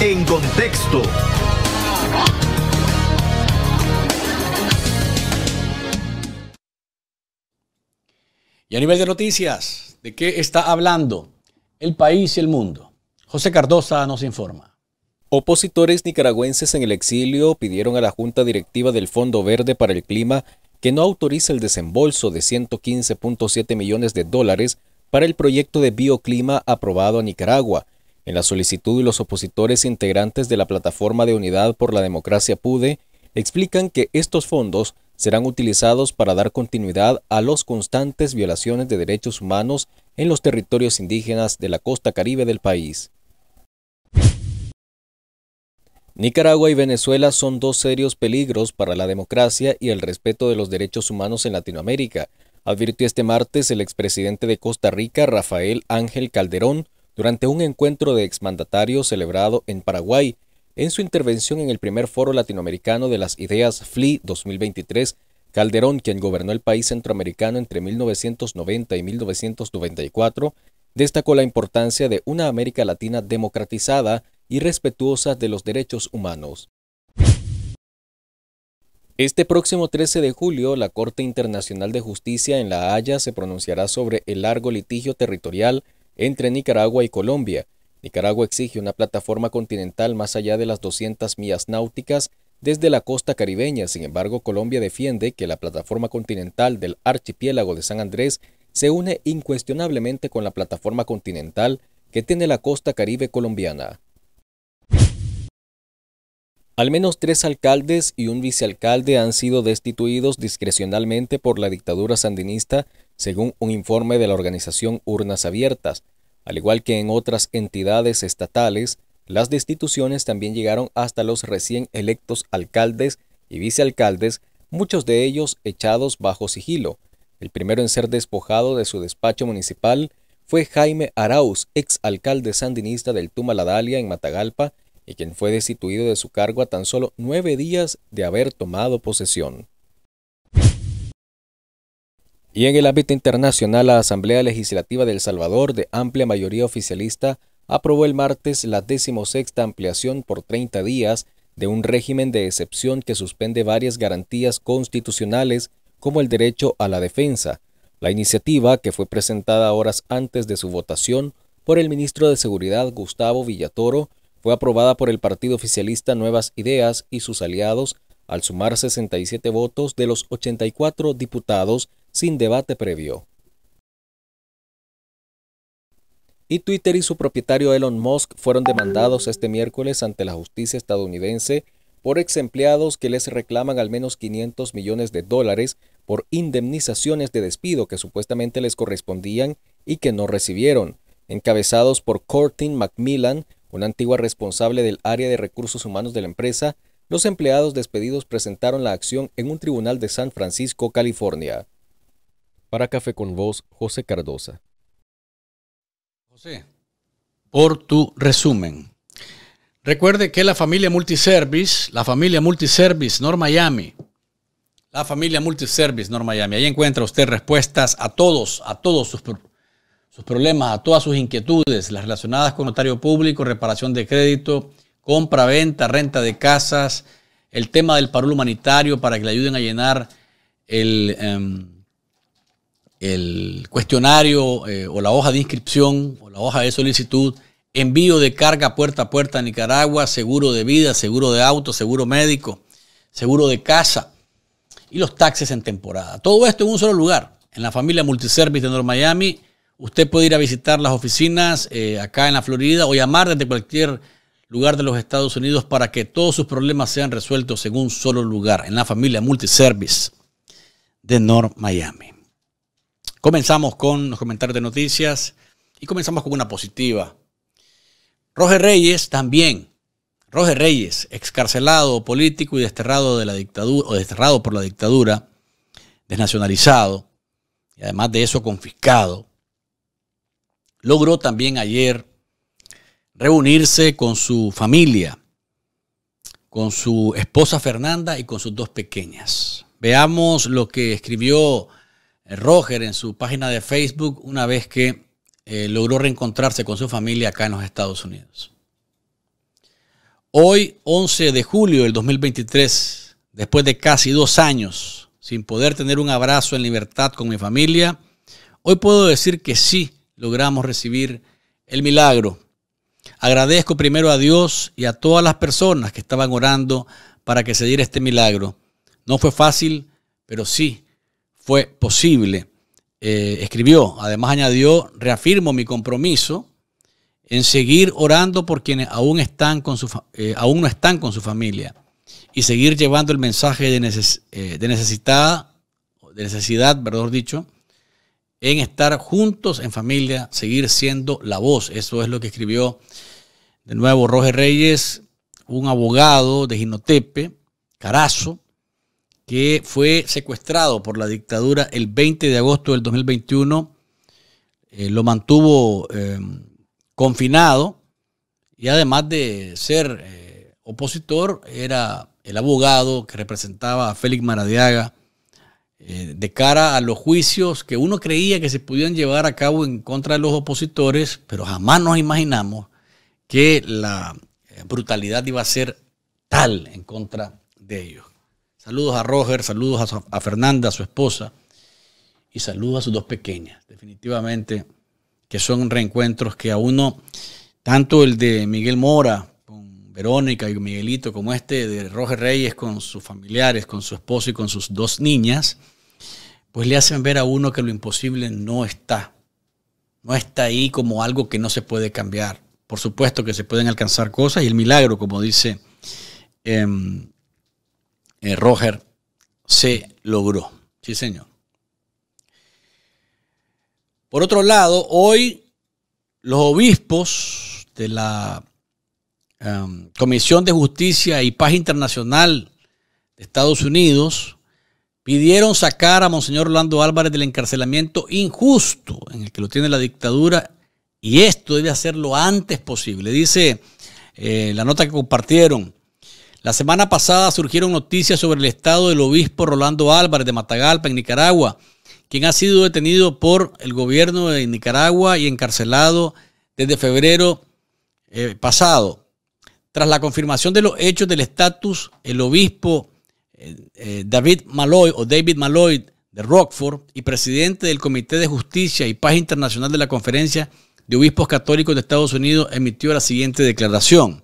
En contexto. Y a nivel de noticias, ¿de qué está hablando el país y el mundo? José Cardosa nos informa. Opositores nicaragüenses en el exilio pidieron a la Junta Directiva del Fondo Verde para el Clima que no autorice el desembolso de 115.7 millones de dólares para el proyecto de bioclima aprobado a Nicaragua en la solicitud, los opositores integrantes de la Plataforma de Unidad por la Democracia PUDE explican que estos fondos serán utilizados para dar continuidad a las constantes violaciones de derechos humanos en los territorios indígenas de la costa caribe del país. Nicaragua y Venezuela son dos serios peligros para la democracia y el respeto de los derechos humanos en Latinoamérica, advirtió este martes el expresidente de Costa Rica, Rafael Ángel Calderón, durante un encuentro de exmandatarios celebrado en Paraguay, en su intervención en el primer foro latinoamericano de las ideas FLI 2023, Calderón, quien gobernó el país centroamericano entre 1990 y 1994, destacó la importancia de una América Latina democratizada y respetuosa de los derechos humanos. Este próximo 13 de julio, la Corte Internacional de Justicia en La Haya se pronunciará sobre el largo litigio territorial entre Nicaragua y Colombia. Nicaragua exige una plataforma continental más allá de las 200 millas náuticas desde la costa caribeña. Sin embargo, Colombia defiende que la plataforma continental del archipiélago de San Andrés se une incuestionablemente con la plataforma continental que tiene la costa caribe colombiana. Al menos tres alcaldes y un vicealcalde han sido destituidos discrecionalmente por la dictadura sandinista, según un informe de la organización Urnas Abiertas. Al igual que en otras entidades estatales, las destituciones también llegaron hasta los recién electos alcaldes y vicealcaldes, muchos de ellos echados bajo sigilo. El primero en ser despojado de su despacho municipal fue Jaime Arauz, ex alcalde sandinista del Tumaladalia en Matagalpa, y quien fue destituido de su cargo a tan solo nueve días de haber tomado posesión. Y en el ámbito internacional, la Asamblea Legislativa del Salvador, de amplia mayoría oficialista, aprobó el martes la decimosexta ampliación por 30 días de un régimen de excepción que suspende varias garantías constitucionales como el derecho a la defensa. La iniciativa, que fue presentada horas antes de su votación por el ministro de Seguridad Gustavo Villatoro, fue aprobada por el partido oficialista Nuevas Ideas y sus aliados al sumar 67 votos de los 84 diputados sin debate previo. Y Twitter y su propietario Elon Musk fueron demandados este miércoles ante la justicia estadounidense por ex empleados que les reclaman al menos 500 millones de dólares por indemnizaciones de despido que supuestamente les correspondían y que no recibieron, encabezados por Cortin Macmillan, una antigua responsable del área de recursos humanos de la empresa, los empleados despedidos presentaron la acción en un tribunal de San Francisco, California. Para Café con Voz, José Cardosa. José, por tu resumen. Recuerde que la familia Multiservice, la familia Multiservice North Miami, la familia Multiservice North Miami, ahí encuentra usted respuestas a todos, a todos sus los problemas, a todas sus inquietudes, las relacionadas con notario público, reparación de crédito, compra, venta, renta de casas, el tema del paro humanitario para que le ayuden a llenar el, em, cuestionario eh, o la hoja de inscripción o la hoja de solicitud, envío de carga puerta a puerta a Nicaragua, seguro de vida, seguro de auto, seguro médico, seguro de casa y los taxes en temporada. Todo esto en un solo lugar, en la familia Multiservice de North Miami, Usted puede ir a visitar las oficinas eh, acá en la Florida o llamar desde cualquier lugar de los Estados Unidos para que todos sus problemas sean resueltos en un solo lugar, en la familia Multiservice de North Miami. Comenzamos con los comentarios de noticias y comenzamos con una positiva. Roger Reyes también. Roger Reyes, excarcelado político y desterrado de la dictadura o desterrado por la dictadura, desnacionalizado y además de eso confiscado logró también ayer reunirse con su familia, con su esposa Fernanda y con sus dos pequeñas. Veamos lo que escribió eh, Roger en su página de Facebook una vez que eh, logró reencontrarse con su familia acá en los Estados Unidos. Hoy, 11 de julio del 2023, después de casi dos años sin poder tener un abrazo en libertad con mi familia, hoy puedo decir que sí, logramos recibir el milagro. Agradezco primero a Dios y a todas las personas que estaban orando para que se diera este milagro. No fue fácil, pero sí fue posible. Eh, escribió, además añadió, reafirmo mi compromiso en seguir orando por quienes aún, están con su, eh, aún no están con su familia y seguir llevando el mensaje de, eh, necesidad de de necesidad, perdón dicho, en estar juntos en familia, seguir siendo la voz. Eso es lo que escribió de nuevo Roger Reyes, un abogado de Ginotepe, Carazo, que fue secuestrado por la dictadura el 20 de agosto del 2021. Eh, lo mantuvo em, confinado y además de ser eh, opositor, era el abogado que representaba a Félix Maradiaga eh, de cara a los juicios que uno creía que se podían llevar a cabo en contra de los opositores, pero jamás nos imaginamos que la eh, brutalidad iba a ser tal en contra de ellos. Saludos a Roger, saludos a, a Fernanda, a su esposa, y saludos a sus dos pequeñas. Definitivamente que son reencuentros que a uno, tanto el de Miguel Mora Verónica y Miguelito, como este de Roger Reyes con sus familiares, con su esposo y con sus dos niñas, pues le hacen ver a uno que lo imposible no está. No está ahí como algo que no se puede cambiar. Por supuesto que se pueden alcanzar cosas y el milagro, como dice em, eh, Roger, se logró. Sí, señor. Por otro lado, hoy los obispos de la Em, Comisión de Justicia y Paz Internacional de Estados Unidos pidieron sacar a Monseñor Rolando Álvarez del encarcelamiento injusto en el que lo tiene la dictadura y esto debe hacerlo antes posible. Dice eh, la nota que compartieron. La semana pasada surgieron noticias sobre el estado del obispo Rolando Álvarez de Matagalpa en Nicaragua, quien ha sido detenido por el gobierno de Nicaragua y encarcelado desde febrero eh, pasado. Tras la confirmación de los hechos del estatus, el obispo eh, eh, David Malloy o David Malloy de Rockford y presidente del Comité de Justicia y Paz Internacional de la Conferencia de Obispos Católicos de Estados Unidos emitió la siguiente declaración.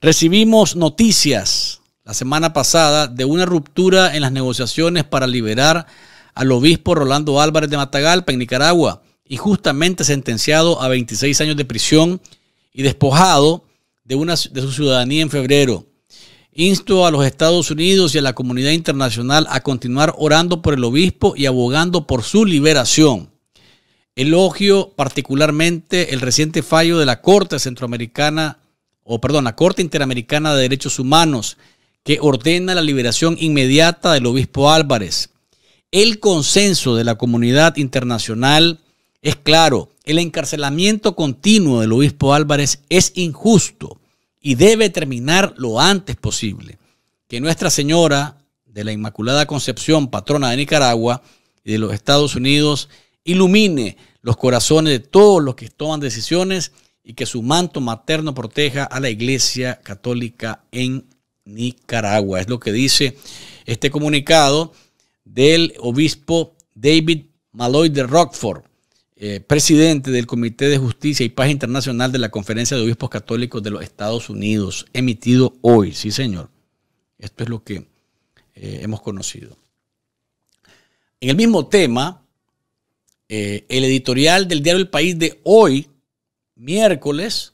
Recibimos noticias la semana pasada de una ruptura en las negociaciones para liberar al obispo Rolando Álvarez de Matagalpa en Nicaragua, justamente sentenciado a 26 años de prisión y despojado de, una, de su ciudadanía en febrero. Insto a los Estados Unidos y a la comunidad internacional a continuar orando por el obispo y abogando por su liberación. Elogio particularmente el reciente fallo de la Corte Centroamericana, o perdón, la Corte Interamericana de Derechos Humanos, que ordena la liberación inmediata del obispo Álvarez. El consenso de la comunidad internacional es claro. El encarcelamiento continuo del obispo Álvarez es injusto y debe terminar lo antes posible. Que Nuestra Señora de la Inmaculada Concepción, patrona de Nicaragua y de los Estados Unidos, ilumine los corazones de todos los que toman decisiones y que su manto materno proteja a la Iglesia Católica en Nicaragua. Es lo que dice este comunicado del obispo David Malloy de Rockford. Eh, presidente del Comité de Justicia y Paz Internacional de la Conferencia de Obispos Católicos de los Estados Unidos, emitido hoy, sí señor. Esto es lo que eh, hemos conocido. En el mismo tema, eh, el editorial del diario El País de hoy, miércoles,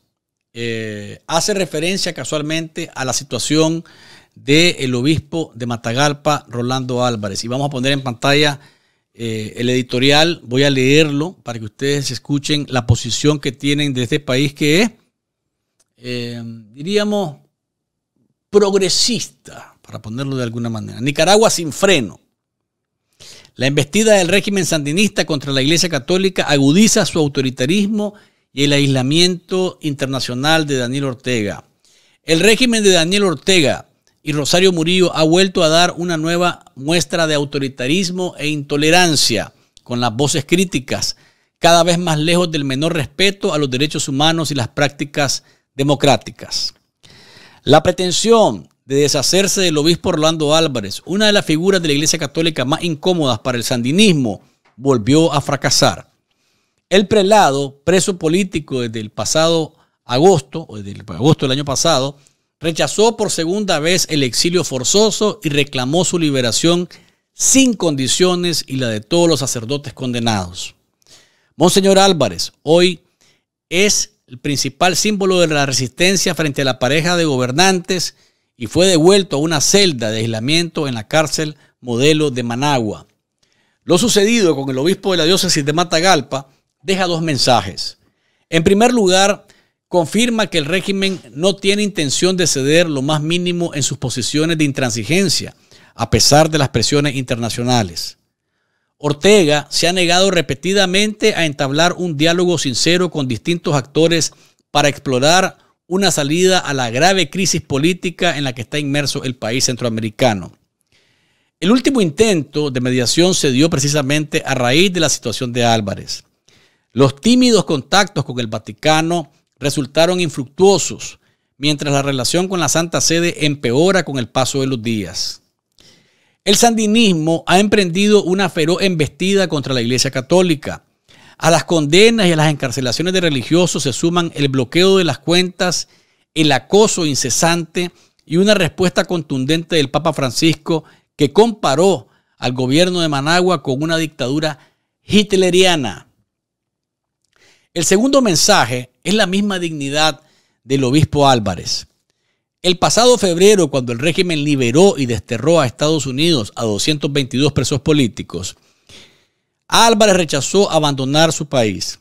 hace referencia casualmente a la situación del el obispo de Matagalpa, Rolando Álvarez. Y vamos a poner en pantalla eh, el editorial, voy a leerlo para que ustedes escuchen la posición que tienen de este país que es, eh, diríamos, progresista, para ponerlo de alguna manera. Nicaragua sin freno. La embestida del régimen sandinista contra la Iglesia Católica agudiza su autoritarismo y el aislamiento internacional de Daniel Ortega. El régimen de Daniel Ortega, y Rosario Murillo ha vuelto a dar una nueva muestra de autoritarismo e intolerancia, con las voces críticas cada vez más lejos del menor respeto a los derechos humanos y las prácticas democráticas. La pretensión de deshacerse del obispo Orlando Álvarez, una de las figuras de la Iglesia Católica más incómodas para el sandinismo, volvió a fracasar. El prelado, preso político desde el pasado agosto, o desde agosto del año pasado, Rechazó por segunda vez el exilio forzoso y reclamó su liberación sin condiciones y la de todos los sacerdotes condenados. Monseñor Álvarez, hoy es el principal símbolo de la resistencia frente a la pareja de gobernantes y fue devuelto a una celda de aislamiento en la cárcel modelo de Managua. Lo sucedido con el obispo de la diócesis de Matagalpa deja dos mensajes. En primer lugar, confirma que el régimen no tiene intención de ceder lo más mínimo en sus posiciones de intransigencia, a pesar de las presiones internacionales. Ortega se ha negado repetidamente a entablar un diálogo sincero con distintos actores para explorar una salida a la grave crisis política en la que está inmerso el país centroamericano. El último intento de mediación se dio precisamente a raíz de la situación de Álvarez. Los tímidos contactos con el Vaticano resultaron infructuosos, mientras la relación con la Santa Sede empeora con el paso de los días. El sandinismo ha emprendido una feroz embestida contra la Iglesia Católica. A las condenas y a las encarcelaciones de religiosos se suman el bloqueo de las cuentas, el acoso incesante y una respuesta contundente del Papa Francisco que comparó al gobierno de Managua con una dictadura hitleriana. El segundo mensaje es la misma dignidad del obispo Álvarez. El pasado febrero, cuando el régimen liberó y desterró a Estados Unidos a 222 presos políticos, Álvarez rechazó abandonar su país.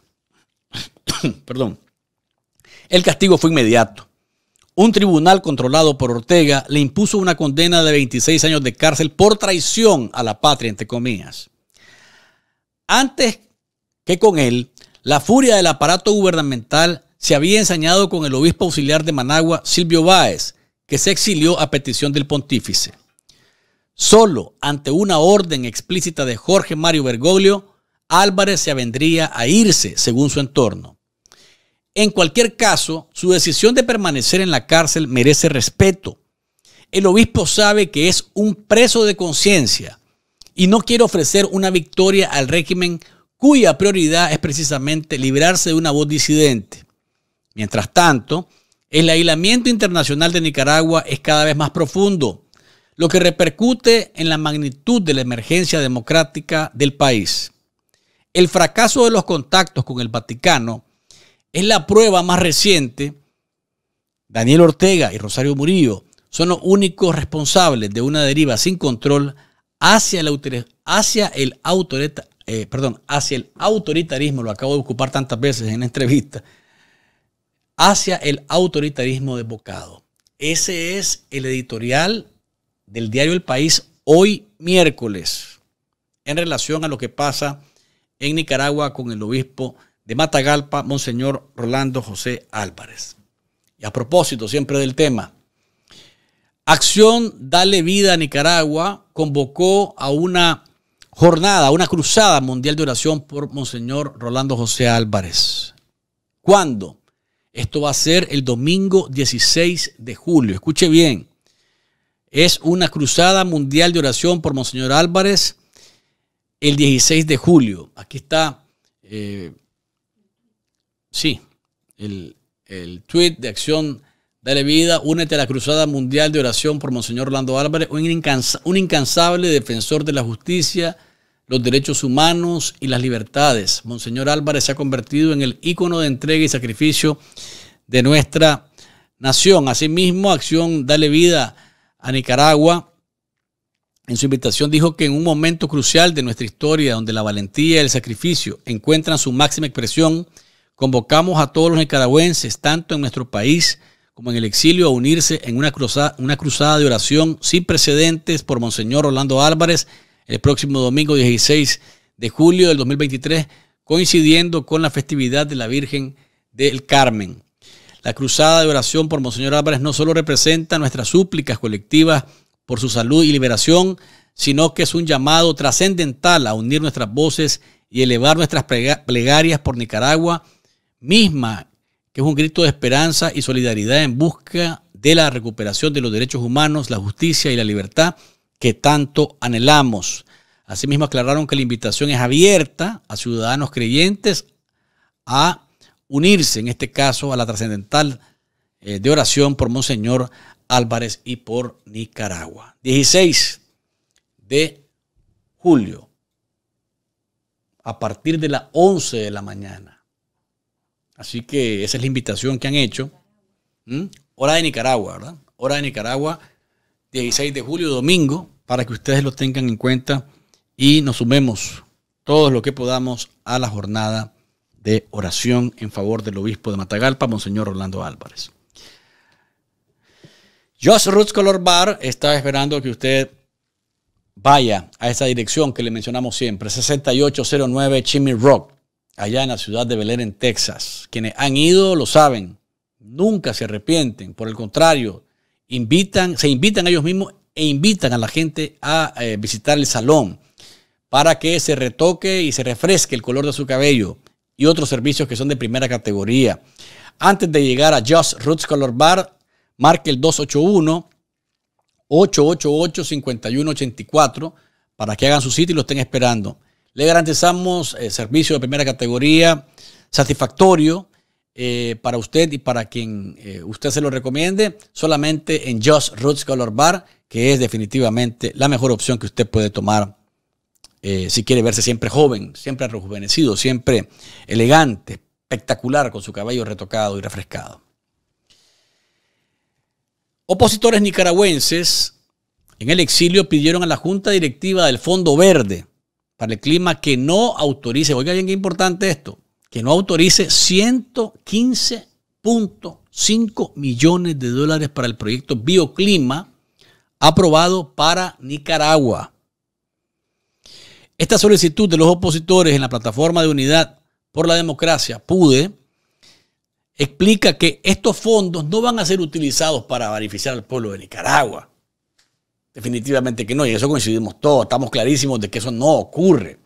Perdón. El castigo fue inmediato. Un tribunal controlado por Ortega le impuso una condena de 26 años de cárcel por traición a la patria, entre comillas. Antes que con él, la furia del aparato gubernamental se había ensañado con el obispo auxiliar de Managua, Silvio Báez, que se exilió a petición del pontífice. Solo ante una orden explícita de Jorge Mario Bergoglio, Álvarez se avendría a irse según su entorno. En cualquier caso, su decisión de permanecer en la cárcel merece respeto. El obispo sabe que es un preso de conciencia y no quiere ofrecer una victoria al régimen cuya prioridad es precisamente librarse de una voz disidente. Mientras tanto, el aislamiento internacional de Nicaragua es cada vez más profundo, lo que repercute en la magnitud de la emergencia democrática del país. El fracaso de los contactos con el Vaticano es la prueba más reciente. Daniel Ortega y Rosario Murillo son los únicos responsables de una deriva sin control hacia el, hacia eh, perdón, hacia el autoritarismo, lo acabo de ocupar tantas veces en la entrevista, hacia el autoritarismo de Bocado. Ese es el editorial del diario El País hoy miércoles en relación a lo que pasa en Nicaragua con el obispo de Matagalpa, Monseñor Rolando José Álvarez. Y a propósito siempre del tema, Acción Dale Vida a Nicaragua convocó a una jornada, una cruzada mundial de oración por Monseñor Rolando José Álvarez. ¿Cuándo? Esto va a ser el domingo 16 de julio. Escuche bien. Es una cruzada mundial de oración por Monseñor Álvarez el 16 de julio. Aquí está, eh, sí, el, el tweet de acción Dale vida, únete a la Cruzada Mundial de Oración por Monseñor Rolando Álvarez, un, incansable defensor de la justicia, los derechos humanos y las libertades. Monseñor Álvarez se ha convertido en el ícono de entrega y sacrificio de nuestra nación. Asimismo, Acción Dale Vida a Nicaragua en su invitación dijo que en un momento crucial de nuestra historia, donde la valentía y el sacrificio encuentran su máxima expresión, convocamos a todos los nicaragüenses, tanto en nuestro país como en el exilio, a unirse en una cruzada, una cruzada de oración sin precedentes por Monseñor Orlando Álvarez, el próximo domingo 16 de julio del 2023, coincidiendo con la festividad de la Virgen del Carmen. La cruzada de oración por Monseñor Álvarez no solo representa nuestras súplicas colectivas por su salud y liberación, sino que es un llamado trascendental a unir nuestras voces y elevar nuestras plegarias por Nicaragua misma, que es un grito de esperanza y solidaridad en busca de la recuperación de los derechos humanos, la justicia y la libertad que tanto anhelamos. Asimismo, aclararon que la invitación es abierta a ciudadanos creyentes a unirse, en este caso, a la trascendental eh, de oración por Monseñor Álvarez y por Nicaragua. 16 de julio, a partir de las 11 de la mañana. Así que esa es la invitación que han hecho. ¿Mm? Hora de Nicaragua, ¿verdad? Hora de Nicaragua, 16 de julio, domingo, para que ustedes lo tengan en cuenta y nos sumemos todos lo que podamos a la jornada de oración en favor del obispo de Matagalpa, Monseñor Orlando Álvarez. Josh Roots Color Bar está esperando que usted vaya a esa dirección que le mencionamos siempre, 6809 Chimney Rock, allá en la ciudad de Belén, en Texas. Quienes han ido lo saben, nunca se arrepienten, por el contrario, invitan, se invitan a ellos mismos e invitan a la gente a eh, visitar el salón para que se retoque y se refresque el color de su cabello y otros servicios que son de primera categoría. Antes de llegar a Just Roots Color Bar, marque el 281-888-5184 para que hagan su sitio y lo estén esperando. Le garantizamos eh, servicio de primera categoría, satisfactorio, eh, para usted y para quien eh, usted se lo recomiende, solamente en Just Roots Color Bar, que es definitivamente la mejor opción que usted puede tomar eh, si quiere verse siempre joven, siempre rejuvenecido, siempre elegante, espectacular, con su cabello retocado y refrescado. Opositores nicaragüenses en el exilio pidieron a la Junta Directiva del Fondo Verde para el Clima que no autorice, oiga bien qué importante esto, que no autorice 115.5 millones de dólares para el proyecto Bioclima aprobado para Nicaragua. Esta solicitud de los opositores en la plataforma de unidad por la democracia, PUDE, explica que estos fondos no van a ser utilizados para beneficiar al pueblo de Nicaragua. Definitivamente que no, y eso coincidimos todos, estamos clarísimos de que eso no ocurre.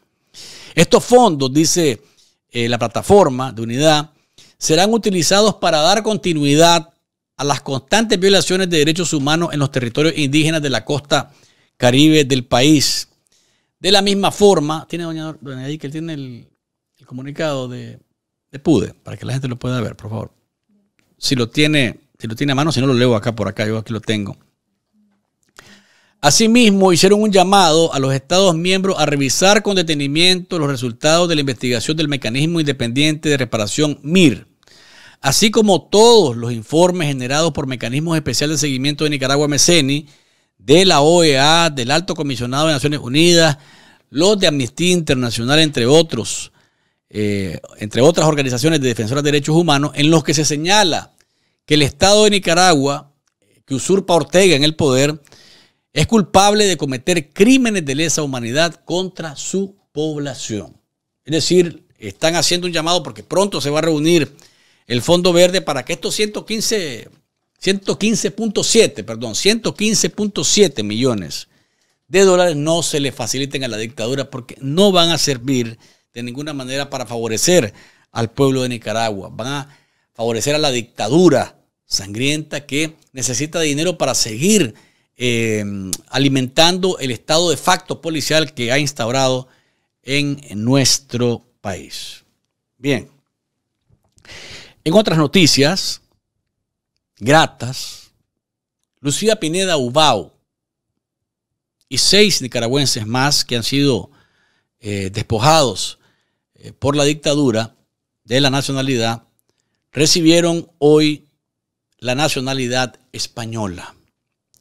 Estos fondos, dice eh, la plataforma de unidad, serán utilizados para dar continuidad a las constantes violaciones de derechos humanos en los territorios indígenas de la costa caribe del país. De la misma forma, tiene doña, que tiene el, comunicado de, de, PUDE, para que la gente lo pueda ver, por favor. Si lo tiene, si lo tiene a mano, si no lo leo acá por acá, yo aquí lo tengo. Asimismo, hicieron un llamado a los Estados miembros a revisar con detenimiento los resultados de la investigación del Mecanismo Independiente de Reparación MIR, así como todos los informes generados por mecanismos especiales de seguimiento de Nicaragua MECENI, de la OEA, del Alto Comisionado de Naciones Unidas, los de Amnistía Internacional, entre otros, eh, entre otras organizaciones de defensoras de derechos humanos, en los que se señala que el Estado de Nicaragua, que usurpa Ortega en el poder, es culpable de cometer crímenes de lesa humanidad contra su población. Es decir, están haciendo un llamado porque pronto se va a reunir el Fondo Verde para que estos 115, 115.7, perdón, 115.7 millones de dólares no se le faciliten a la dictadura porque no van a servir de ninguna manera para favorecer al pueblo de Nicaragua. Van a favorecer a la dictadura sangrienta que necesita dinero para seguir Em, alimentando el estado de facto policial que ha instaurado en nuestro país. Bien. En otras noticias gratas, Lucía Pineda Ubao y seis nicaragüenses más que han sido eh, despojados eh, por la dictadura de la nacionalidad recibieron hoy la nacionalidad española.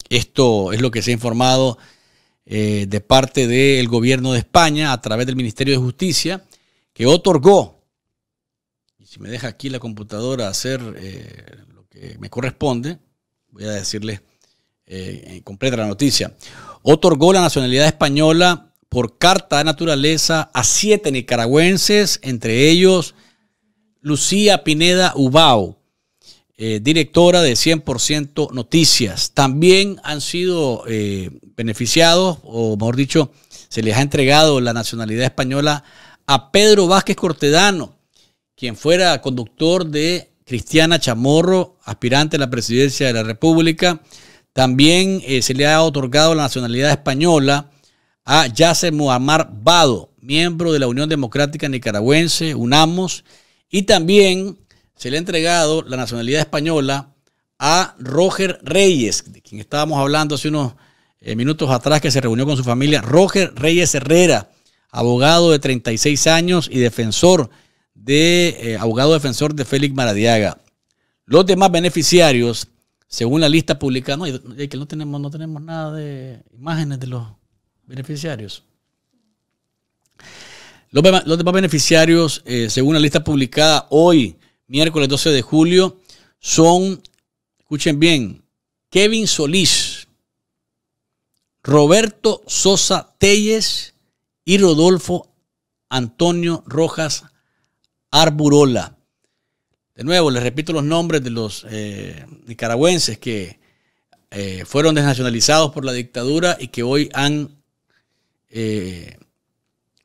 Esto es lo que se ha informado eh, de parte del gobierno de España a través del Ministerio de Justicia, que otorgó, y si me deja aquí la computadora hacer eh, lo que me corresponde, voy a decirles eh, en completa la noticia, otorgó la nacionalidad española por carta de naturaleza a siete nicaragüenses, entre ellos Lucía Pineda Ubao, eh, directora de 100% Noticias. También han sido eh, beneficiados, o mejor dicho, se les ha entregado la nacionalidad española a Pedro Vázquez Cortedano, quien fuera conductor de Cristiana Chamorro, aspirante a la presidencia de la República. También eh, se le ha otorgado la nacionalidad española a Yasser Muammar Bado, miembro de la Unión Democrática Nicaragüense, UNAMOS, y también se le ha entregado la nacionalidad española a Roger Reyes, de quien estábamos hablando hace unos eh, minutos atrás que se reunió con su familia. Roger Reyes Herrera, abogado de 36 años y defensor de eh, abogado defensor de Félix Maradiaga. Los demás beneficiarios, según la lista publicada, no, que no tenemos, no tenemos nada de imágenes de los beneficiarios. Los, demás beneficiarios, eh, según la lista publicada hoy miércoles 12 de julio, son, escuchen bien, Kevin Solís, Roberto Sosa Telles y Rodolfo Antonio Rojas Arburola. De nuevo, les repito los nombres de los eh, nicaragüenses que eh, fueron desnacionalizados por la dictadura y que hoy han, eh,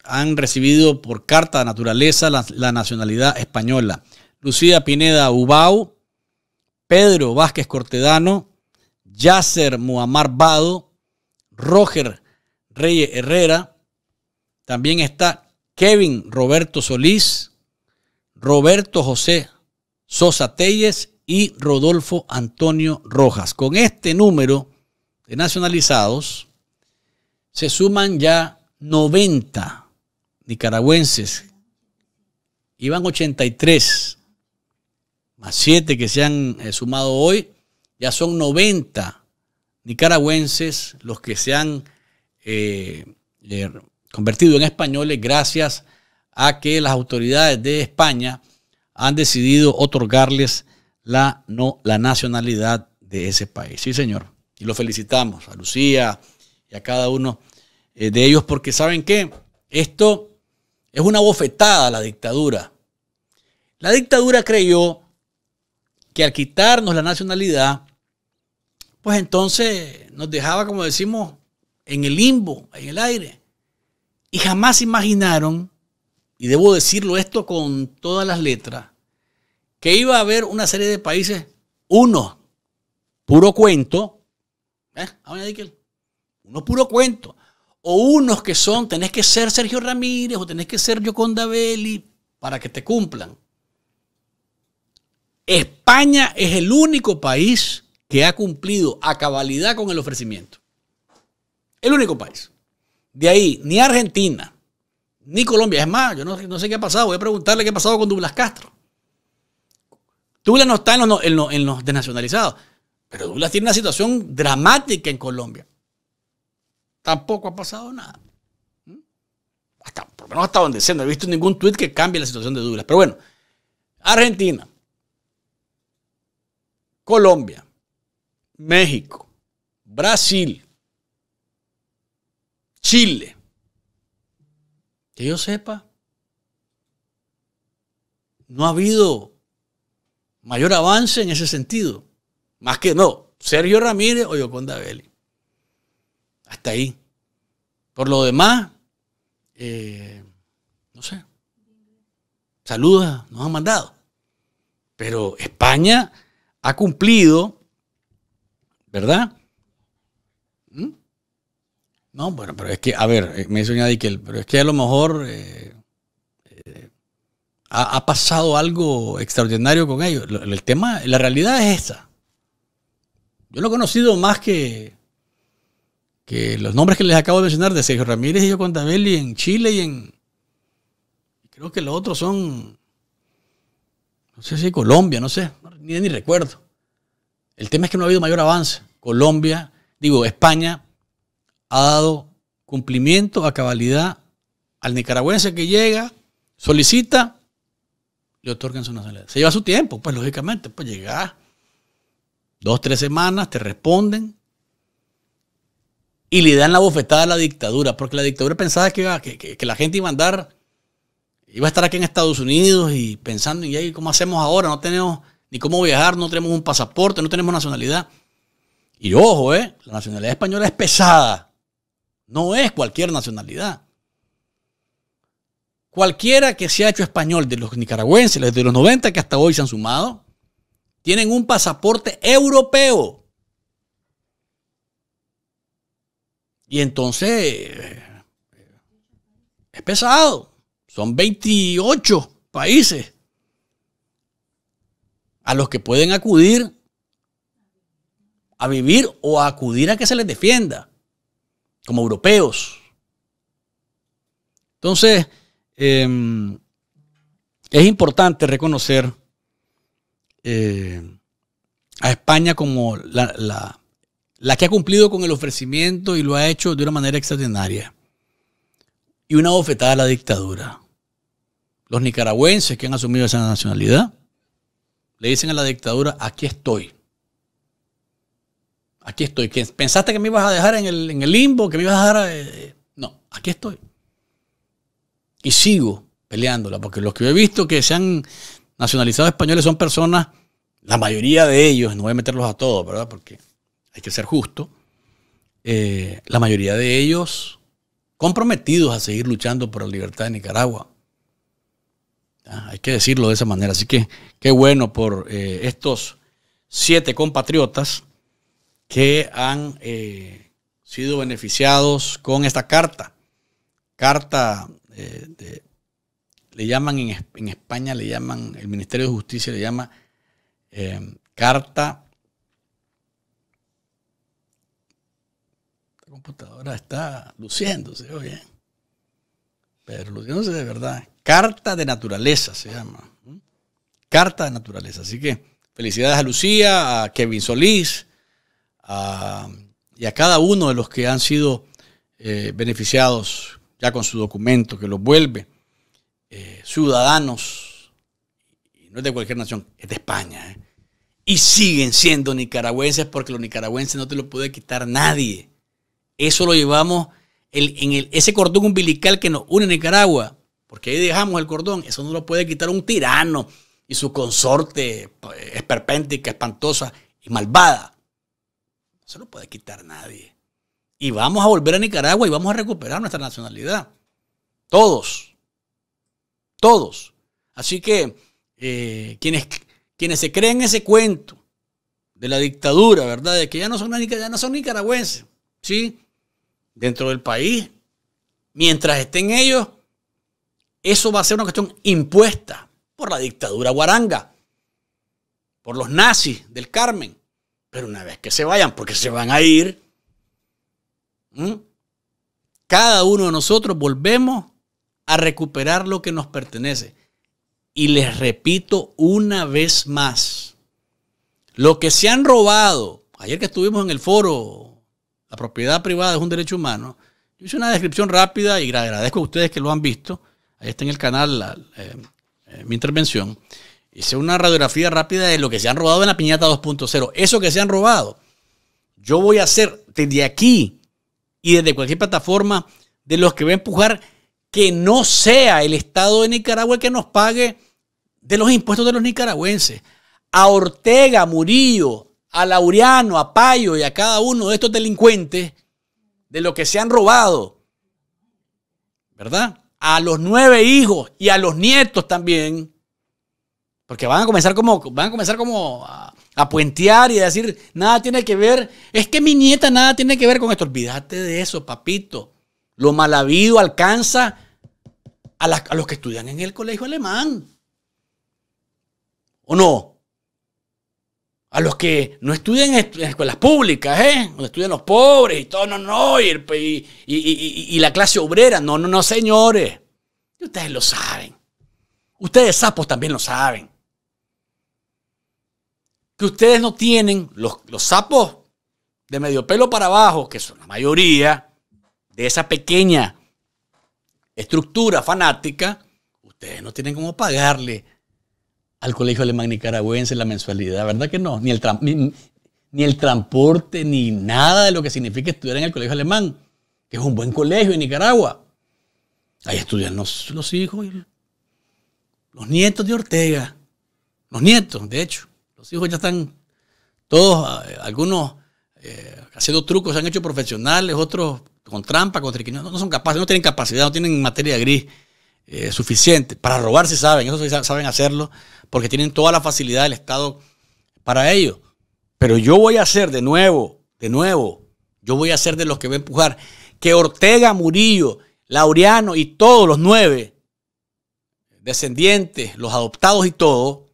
han recibido por carta de naturaleza la nacionalidad española. Lucía Pineda Ubau, Pedro Vázquez Cortedano, Yasser Muammar Bado, Roger Reyes Herrera, también está Kevin Roberto Solís, Roberto José Sosa Telles y Rodolfo Antonio Rojas. Con este número de nacionalizados se suman ya 90 nicaragüenses. Iban 83 a siete que se han eh, sumado hoy, ya son 90 nicaragüenses los que se han eh, eh, convertido en españoles gracias a que las autoridades de España han decidido otorgarles la, no, la nacionalidad de ese país. Sí, señor. Y lo felicitamos a Lucía y a cada uno de ellos porque saben que esto es una bofetada a la dictadura. La dictadura creyó que al quitarnos la nacionalidad, pues entonces nos dejaba, como decimos, en el limbo, en el aire. Y jamás imaginaron, y debo decirlo esto con todas las letras, que iba a haber una serie de países, uno, puro cuento, ¿eh? uno puro cuento, o unos que son, tenés que ser Sergio Ramírez, o tenés que ser Yoconda Belli, para que te cumplan. España es el único país que ha cumplido a cabalidad con el ofrecimiento. El único país. De ahí, ni Argentina, ni Colombia. Es más, yo no, sé qué ha pasado. Voy a preguntarle qué ha pasado con Douglas Castro. Douglas no está en los, en desnacionalizados. Pero Douglas tiene una situación dramática en Colombia. Tampoco ha pasado nada. ¿Mm? Hasta, por lo menos hasta donde sea, no he visto ningún tuit que cambie la situación de Douglas. Pero bueno, Argentina, Colombia, México, Brasil, Chile. Que yo sepa, no ha habido mayor avance en ese sentido. Más que no, Sergio Ramírez o Yoconda Belli. Hasta ahí. Por lo demás, eh, no sé. Saludos nos han mandado. Pero España ha cumplido, ¿verdad? ¿Mm? No, bueno, pero es que, a ver, eh, me dice que, pero es que a lo mejor eh, eh, ha, pasado algo extraordinario con ellos. El, tema, la realidad es esta Yo lo he conocido más que, que los nombres que les acabo de mencionar de Sergio Ramírez y yo y en Chile y en. Creo que los otros son. No sé si Colombia, no sé ni, recuerdo. El tema es que no ha habido mayor avance. Colombia, digo, España ha dado cumplimiento a cabalidad al nicaragüense que llega, solicita, le otorgan su nacionalidad. Se lleva su tiempo, pues lógicamente, pues llega dos, tres semanas, te responden y le dan la bofetada a la dictadura, porque la dictadura pensaba que, iba, que, la gente iba a andar, iba a estar aquí en Estados Unidos y pensando, ¿y ahí cómo hacemos ahora? No tenemos ni cómo viajar, no tenemos un pasaporte, no tenemos nacionalidad. Y ojo, eh, la nacionalidad española es pesada. No es cualquier nacionalidad. Cualquiera que se ha hecho español de los nicaragüenses, desde los 90 que hasta hoy se han sumado, tienen un pasaporte europeo. Y entonces eh, es pesado. Son 28 países a los que pueden acudir a vivir o a acudir a que se les defienda, como europeos. Entonces, em, es importante reconocer eh, a España como la, la que ha cumplido con el ofrecimiento y lo ha hecho de una manera extraordinaria. Y una bofetada a la dictadura. Los nicaragüenses que han asumido esa nacionalidad le dicen a la dictadura, aquí estoy. Aquí estoy. ¿Pensaste que me ibas a dejar en el, limbo? ¿Que me a dejar? Eh, eh, no, aquí estoy. Y sigo peleándola, porque los que he visto que se han nacionalizado españoles son personas, la mayoría de ellos, no voy a meterlos a todos, ¿verdad? Porque hay que ser justo. Eh, la mayoría de ellos comprometidos a seguir luchando por la libertad de Nicaragua, Ah, hay que decirlo de esa manera. Así que qué bueno por eh, estos siete compatriotas que han eh, sido beneficiados con esta carta. Carta, eh, le llaman en, en, España, le llaman, el Ministerio de Justicia le llama carta. La computadora está luciéndose, oye. Pero los no sé de verdad. Carta de Naturaleza se llama. Carta de Naturaleza. Así que felicidades a Lucía, a Kevin Solís a, y a cada uno de los que han sido eh, beneficiados ya con su documento, que los vuelve eh, ciudadanos, y no es de cualquier nación, es de España. ¿eh? Y siguen siendo nicaragüenses porque los nicaragüenses no te lo puede quitar nadie. Eso lo llevamos en ese cordón umbilical que nos une a Nicaragua, porque ahí dejamos el cordón, eso no lo puede quitar un tirano y su consorte pues, esperpéntica, espantosa y malvada. eso No lo puede quitar nadie. Y vamos a volver a Nicaragua y vamos a recuperar nuestra nacionalidad. Todos. Todos. Así que eh, quienes, quienes se creen ese cuento de la dictadura, ¿verdad? De que ya no son, ya no son nicaragüenses, ¿sí? dentro del país, mientras estén ellos, eso va a ser una cuestión impuesta por la dictadura guaranga, por los nazis del Carmen. Pero una vez que se vayan, porque se van a ir, cada uno de nosotros volvemos a recuperar lo que nos pertenece. Y les repito una vez más, lo que se han robado, ayer que estuvimos en el foro la propiedad privada es un derecho humano. Yo hice una descripción rápida y agradezco a ustedes que lo han visto. Ahí está en el canal eh, eh, mi intervención. Hice una radiografía rápida de lo que se han robado en la piñata 2.0. Eso que se han robado, yo voy a hacer desde aquí y desde cualquier plataforma de los que voy a empujar que no sea el Estado de Nicaragua que nos pague de los impuestos de los nicaragüenses. A Ortega, Murillo, a Laureano, a Payo y a cada uno de estos delincuentes de lo que se han robado. ¿Verdad? A los nueve hijos y a los nietos también. Porque van a comenzar como, van a, comenzar como a, puentear y a decir, nada tiene que ver, es que mi nieta nada tiene que ver con esto. Olvídate de eso, papito. Lo mal habido alcanza a los que estudian en el colegio alemán. ¿O no? a los que no estudian en escuelas públicas, ¿eh? Donde estudian los pobres y todo, no, no, y, la clase obrera, no, no, no, señores. ustedes lo saben. Ustedes sapos también lo saben. Que ustedes no tienen, los, los sapos de medio pelo para abajo, que son la mayoría de esa pequeña estructura fanática, ustedes no tienen cómo pagarle al Colegio Alemán Nicaragüense la mensualidad, ¿verdad que no? Ni el, ni, el transporte, ni nada de lo que significa estudiar en el Colegio Alemán, que es un buen colegio en Nicaragua. Ahí estudian los, los hijos, los nietos de Ortega, los nietos, de hecho. Los hijos ya están todos, eh, algunos eh, haciendo trucos, se han hecho profesionales, otros con trampa, con triquinos, no, son capaces, no tienen capacidad, no tienen materia gris eh, suficiente. Para robar saben, eso saben hacerlo porque tienen toda la facilidad del Estado para ello. Pero yo voy a ser de nuevo, de nuevo, yo voy a ser de los que va a empujar que Ortega, Murillo, Laureano y todos los nueve descendientes, los adoptados y todos,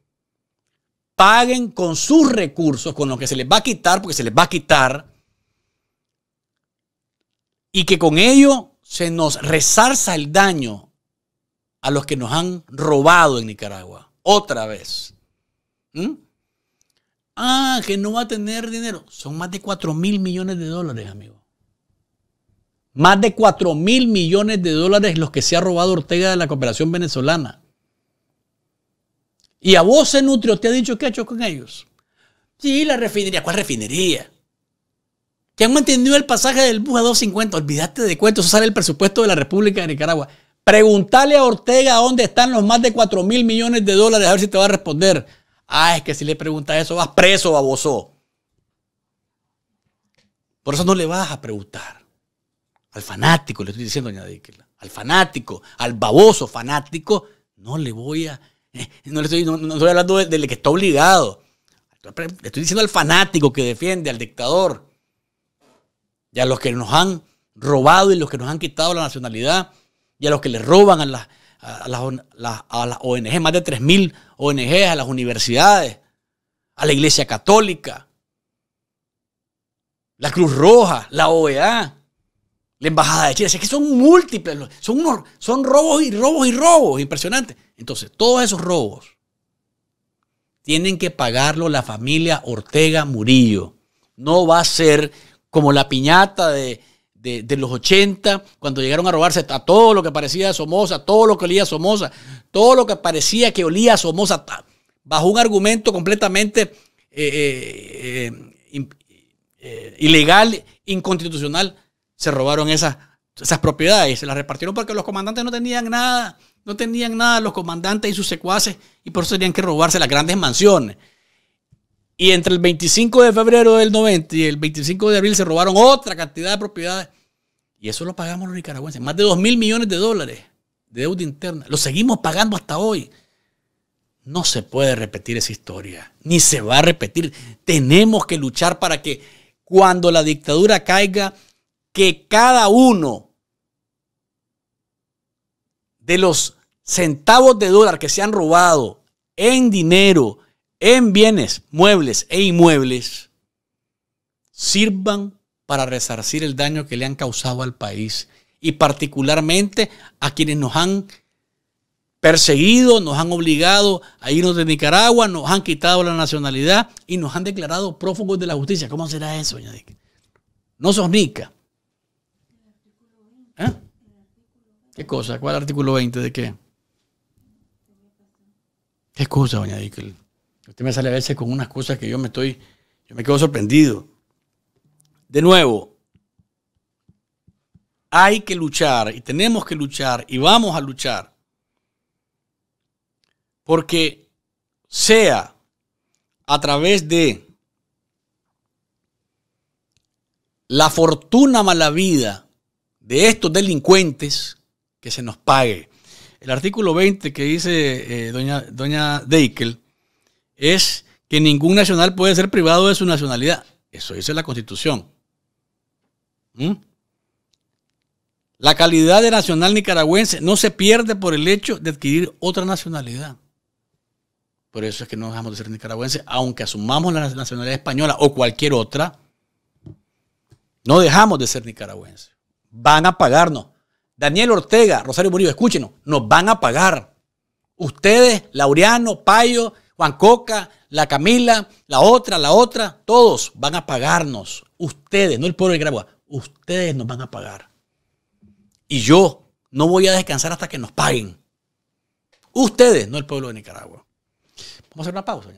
paguen con sus recursos, con lo que se les va a quitar, porque se les va a quitar, y que con ello se nos resarza el daño a los que nos han robado en Nicaragua otra vez. ¿Mm? Ah, que no va a tener dinero. Son más de 4 mil millones de dólares, amigo. Más de 4 mil millones de dólares los que se ha robado Ortega de la cooperación venezolana. Y a vos, eh, Nutrio, te ha dicho qué ha hecho con ellos. Sí, la refinería. ¿Cuál refinería? Que han entendido el pasaje del bus a 250. Olvídate de cuentos. Eso sale el presupuesto de la República de Nicaragua. Preguntale a Ortega dónde están los más de 4 mil millones de dólares, a ver si te va a responder. Ah, es que si le preguntas eso vas preso, baboso. Por eso no le vas a preguntar. Al fanático, le estoy diciendo, doña Al fanático, al baboso fanático, no le voy a. Eh, no, le estoy, no, hablando del de que está obligado. Le estoy diciendo al fanático que defiende, al dictador. Y a los que nos han robado y los que nos han quitado la nacionalidad y a los que le roban a las, ONG, más de 3.000 ONG, a las universidades, a la Iglesia Católica, la Cruz Roja, la OEA, la Embajada de Chile. Es que son múltiples, son, son robos y robos y robos, impresionante. Entonces, todos esos robos tienen que pagarlo la familia Ortega Murillo. No va a ser como la piñata de de, los 80, cuando llegaron a robarse a todo lo que parecía Somoza, todo lo que olía Somoza, todo lo que parecía que olía Somoza, bajo un argumento completamente eh, eh, eh, ilegal, inconstitucional, se robaron esas, esas propiedades, se las repartieron porque los comandantes no tenían nada, no tenían nada los comandantes y sus secuaces, y por eso tenían que robarse las grandes mansiones. Y entre el 25 de febrero del 90 y el 25 de abril se robaron otra cantidad de propiedades. Y eso lo pagamos los nicaragüenses. Más de 2 mil millones de dólares de deuda interna. Lo seguimos pagando hasta hoy. No se puede repetir esa historia. Ni se va a repetir. Tenemos que luchar para que cuando la dictadura caiga, que cada uno de los centavos de dólar que se han robado en dinero, en bienes, muebles e inmuebles sirvan para resarcir el daño que le han causado al país y particularmente a quienes nos han perseguido, nos han obligado a irnos de Nicaragua, nos han quitado la nacionalidad y nos han declarado prófugos de la justicia. ¿Cómo será eso, doña Dick? No sos nica. ¿Eh? ¿Qué cosa? ¿Cuál artículo 20 de qué? ¿Qué cosa, doña Dick? usted me sale a veces con unas cosas que yo me estoy, yo me quedo sorprendido. De nuevo, hay que luchar y tenemos que luchar y vamos a luchar. Porque sea a través de la fortuna mala vida de estos delincuentes que se nos pague. El artículo 20 que dice eh, doña, doña Deikel es que ningún nacional puede ser privado de su nacionalidad. Eso dice la Constitución. ¿Mm? La calidad de nacional nicaragüense no se pierde por el hecho de adquirir otra nacionalidad. Por eso es que no dejamos de ser nicaragüenses, aunque asumamos la nacionalidad española o cualquier otra, no dejamos de ser nicaragüenses. Van a pagarnos. Daniel Ortega, Rosario Murillo, escúchenos, nos van a pagar. Ustedes, Laureano, Payo, Juan Coca, la Camila, la otra, la otra, todos van a pagarnos. Ustedes, no el pueblo de Nicaragua, ustedes nos van a pagar. Y yo no voy a descansar hasta que nos paguen. Ustedes, no el pueblo de Nicaragua. Vamos a hacer una pausa.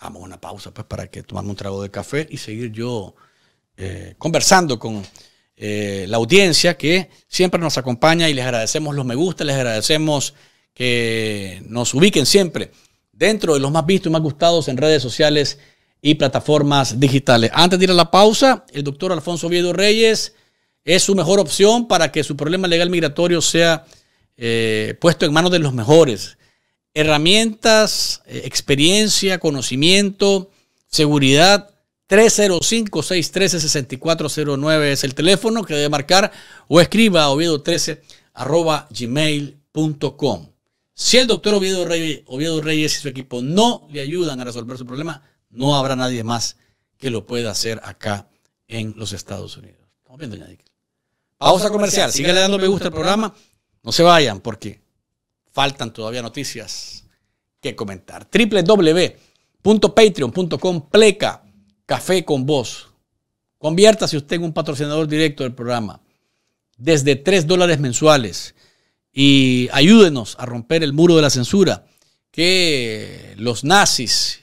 Vamos a una pausa pues, para que tomamos un trago de café y seguir yo eh, conversando con eh, la audiencia que siempre nos acompaña y les agradecemos los me gusta, les agradecemos que nos ubiquen siempre dentro de los más vistos y más gustados en redes sociales y plataformas digitales. Antes de ir a la pausa, el doctor Alfonso Oviedo Reyes es su mejor opción para que su problema legal migratorio sea eh, puesto en manos de los mejores. Herramientas, eh, experiencia, conocimiento, seguridad. 305-613-6409 es el teléfono que debe marcar o escriba a oviedo13 arroba gmail.com. Si el doctor Oviedo Reyes, y su equipo no le ayudan a resolver su problema, no habrá nadie más que lo pueda hacer acá en los Estados Unidos. Estamos a doña Pausa comercial. le dando me gusta al programa. No se vayan porque faltan todavía noticias que comentar. www.patreon.com pleca café con voz. Conviértase usted en un patrocinador directo del programa. Desde 3 dólares mensuales y ayúdenos a romper el muro de la censura que los nazis,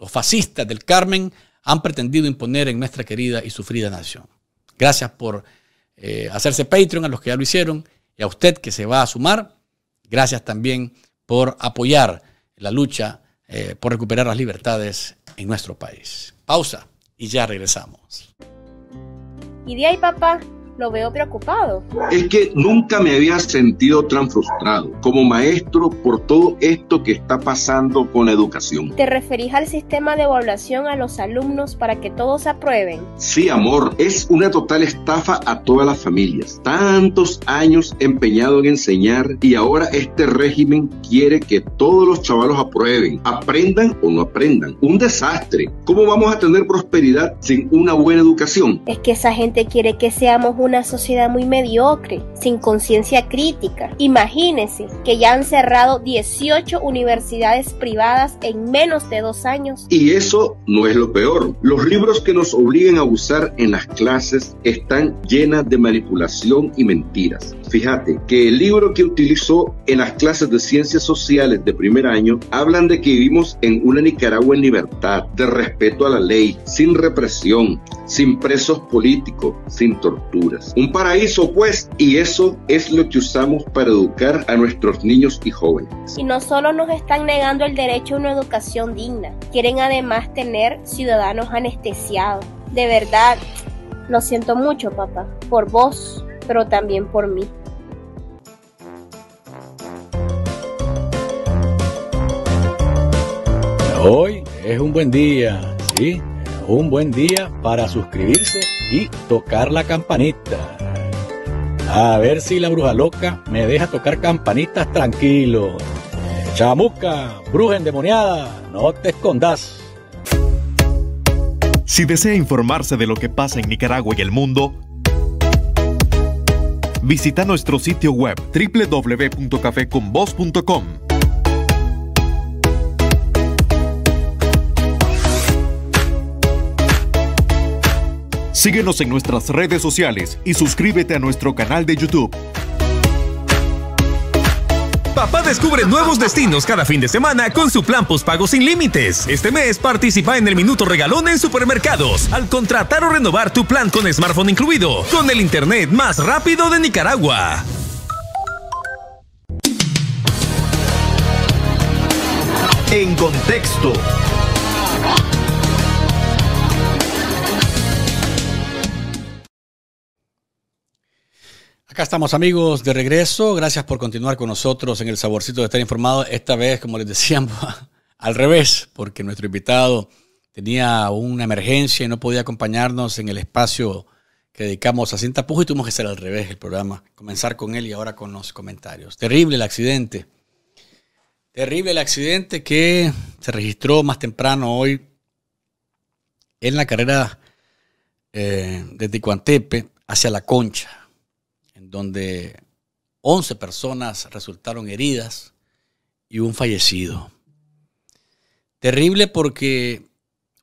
los fascistas del Carmen han pretendido imponer en nuestra querida y sufrida nación. Gracias por eh, hacerse Patreon a los que ya lo hicieron y a usted que se va a sumar. Gracias también por apoyar la lucha eh, por recuperar las libertades en nuestro país. Pausa y ya regresamos. de papá lo veo preocupado. Es que nunca me había sentido tan frustrado como maestro por todo esto que está pasando con la educación. ¿Te referís al sistema de evaluación a los alumnos para que todos aprueben? Sí, amor, es una total estafa a todas las familias. Tantos años empeñado en enseñar y ahora este régimen quiere que todos los chavalos aprueben, aprendan o no aprendan. Un desastre. ¿Cómo vamos a tener prosperidad sin una buena educación? Es que esa gente quiere que seamos una sociedad muy mediocre, sin conciencia crítica. Imagínense que ya han cerrado 18 universidades privadas en menos de dos años. Y eso no es lo peor. Los libros que nos obligan a usar en las clases están llenas de manipulación y mentiras. Fíjate que el libro que utilizó en las clases de ciencias sociales de primer año hablan de que vivimos en una Nicaragua en libertad, de respeto a la ley, sin represión, sin presos políticos, sin torturas. Un paraíso pues, y eso es lo que usamos para educar a nuestros niños y jóvenes. Y no solo nos están negando el derecho a una educación digna, quieren además tener ciudadanos anestesiados. De verdad, lo siento mucho, papá, por vos pero también por mí. Hoy es un buen día, ¿sí? Un buen día para suscribirse y tocar la campanita. A ver si la bruja loca me deja tocar campanitas tranquilo. Chamuca, bruja endemoniada, no te escondas. Si desea informarse de lo que pasa en Nicaragua y el mundo, visita nuestro sitio web www.cafeconvoz.com. Síguenos en nuestras redes sociales y suscríbete a nuestro canal de YouTube. Papá descubre nuevos destinos cada fin de semana con su plan postpago sin límites. Este mes participa en el minuto regalón en supermercados al contratar o renovar tu plan con smartphone incluido, con el internet más rápido de Nicaragua. En contexto Acá estamos amigos de regreso. Gracias por continuar con nosotros en el saborcito de estar informado. Esta vez, como les decíamos, al revés, porque nuestro invitado tenía una emergencia y no podía acompañarnos en el espacio que dedicamos a Cinta Pujo y tuvimos que hacer al revés el programa. Comenzar con él y ahora con los comentarios. Terrible el accidente. Terrible el accidente que se registró más temprano hoy en la carrera eh, de desde hacia La Concha donde 11 personas resultaron heridas y un fallecido. Terrible porque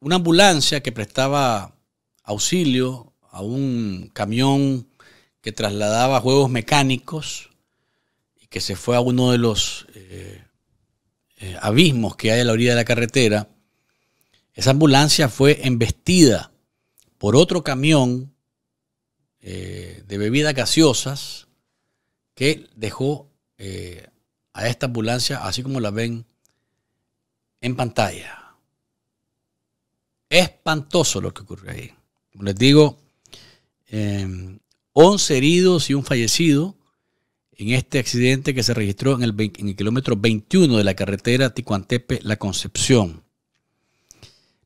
una ambulancia que prestaba auxilio a un camión que trasladaba juegos mecánicos y que se fue a uno de los eh, eh, abismos que hay a la orilla de la carretera, esa ambulancia fue embestida por otro camión eh, de bebidas gaseosas que dejó eh, a esta ambulancia, así como la ven en pantalla. Espantoso lo que ocurrió ahí. Como les digo, 11 eh, heridos y un fallecido en este accidente que se registró en el, en el kilómetro 21 de la carretera Ticuantepe-La Concepción.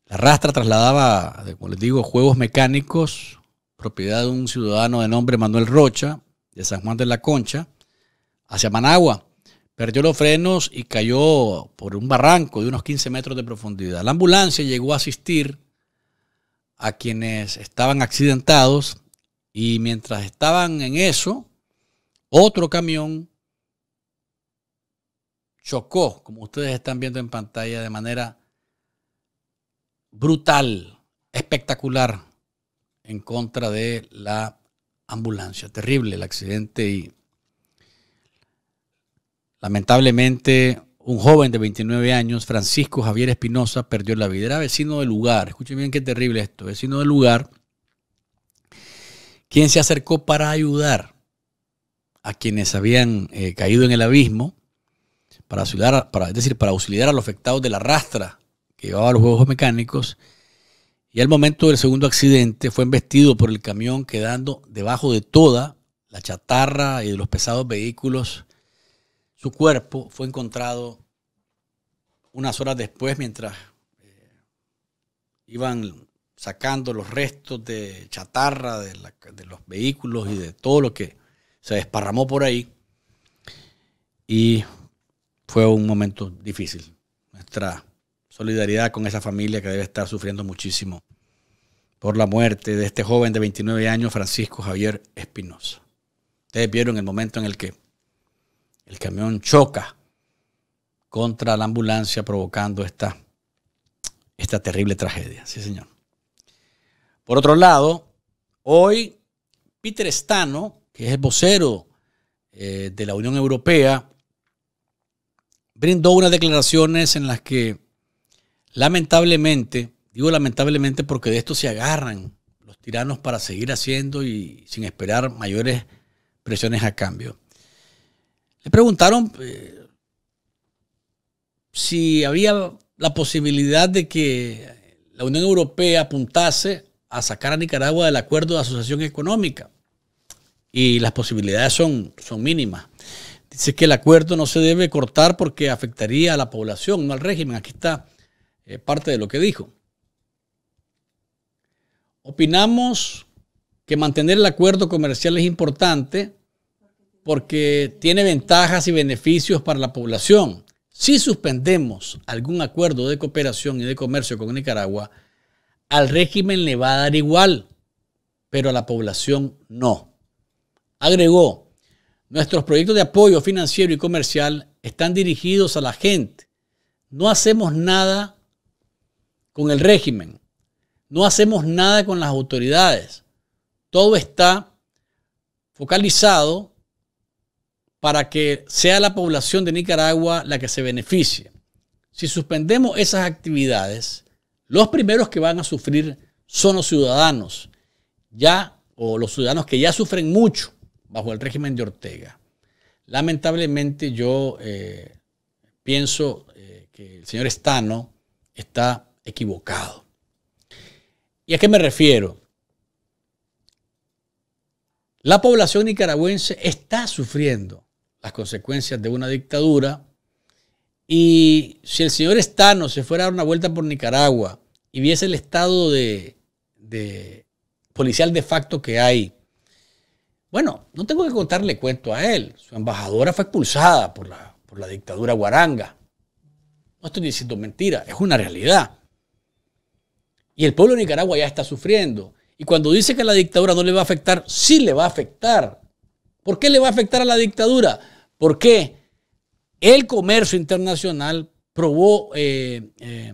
La rastra trasladaba, como les digo, juegos mecánicos, propiedad de un ciudadano de nombre Manuel Rocha, de San Juan de la Concha, hacia Managua. Perdió los frenos y cayó por un barranco de unos 15 metros de profundidad. La ambulancia llegó a asistir a quienes estaban accidentados y mientras estaban en eso, otro camión chocó, como ustedes están viendo en pantalla, de manera brutal, espectacular, en contra de la ambulancia. Terrible el accidente y lamentablemente un joven de 29 años, Francisco Javier Espinosa, perdió la vida. Era vecino del lugar. Escuchen bien qué terrible esto. Vecino del lugar, quien se acercó para ayudar a quienes habían eh, caído en el abismo, para auxiliar, para, es decir, para auxiliar a los afectados de la rastra que llevaba los juegos mecánicos y al momento del segundo accidente fue embestido por el camión quedando debajo de toda la chatarra y de los pesados vehículos. Su cuerpo fue encontrado unas horas después mientras eh, iban sacando los restos de chatarra de, los vehículos y de todo lo que se desparramó por ahí. Y fue un momento difícil. Nuestra solidaridad con esa familia que debe estar sufriendo muchísimo por la muerte de este joven de 29 años, Francisco Javier Espinosa. Ustedes vieron el momento en el que el camión choca contra la ambulancia provocando esta, esta terrible tragedia. Sí, señor. Por otro lado, hoy Peter Stano, que es vocero eh, de la Unión Europea, brindó unas declaraciones en las que Lamentablemente, digo lamentablemente porque de esto se agarran los tiranos para seguir haciendo y sin esperar mayores presiones a cambio. Le preguntaron eh, si había la posibilidad de que la Unión Europea apuntase a sacar a Nicaragua del acuerdo de asociación económica. Y las posibilidades son, son mínimas. Dice que el acuerdo no se debe cortar porque afectaría a la población, no al régimen. Aquí está eh, parte de lo que dijo. Opinamos que mantener el acuerdo comercial es importante porque tiene ventajas y beneficios para la población. Si suspendemos algún acuerdo de cooperación y de comercio con Nicaragua, al régimen le va a dar igual, pero a la población no. Agregó, nuestros proyectos de apoyo financiero y comercial están dirigidos a la gente. No hacemos nada con el régimen. No hacemos nada con las autoridades. Todo está focalizado para que sea la población de Nicaragua la que se beneficie. Si suspendemos esas actividades, los primeros que van a sufrir son los ciudadanos, ya o los ciudadanos que ya sufren mucho bajo el régimen de Ortega. Lamentablemente yo eh, pienso eh, que el señor Estano está equivocado. ¿Y a qué me refiero? La población nicaragüense está sufriendo las consecuencias de una dictadura y si el señor Estano se fuera a dar una vuelta por Nicaragua y viese el estado de, policial de facto que hay, bueno, no tengo que contarle cuento a él. Su embajadora fue expulsada por la, por la dictadura guaranga. No estoy diciendo mentira, es una realidad. Y el pueblo de Nicaragua ya está sufriendo. Y cuando dice que la dictadura no le va a afectar, sí le va a afectar. ¿Por qué le va a afectar a la dictadura? Porque el comercio internacional eh, eh,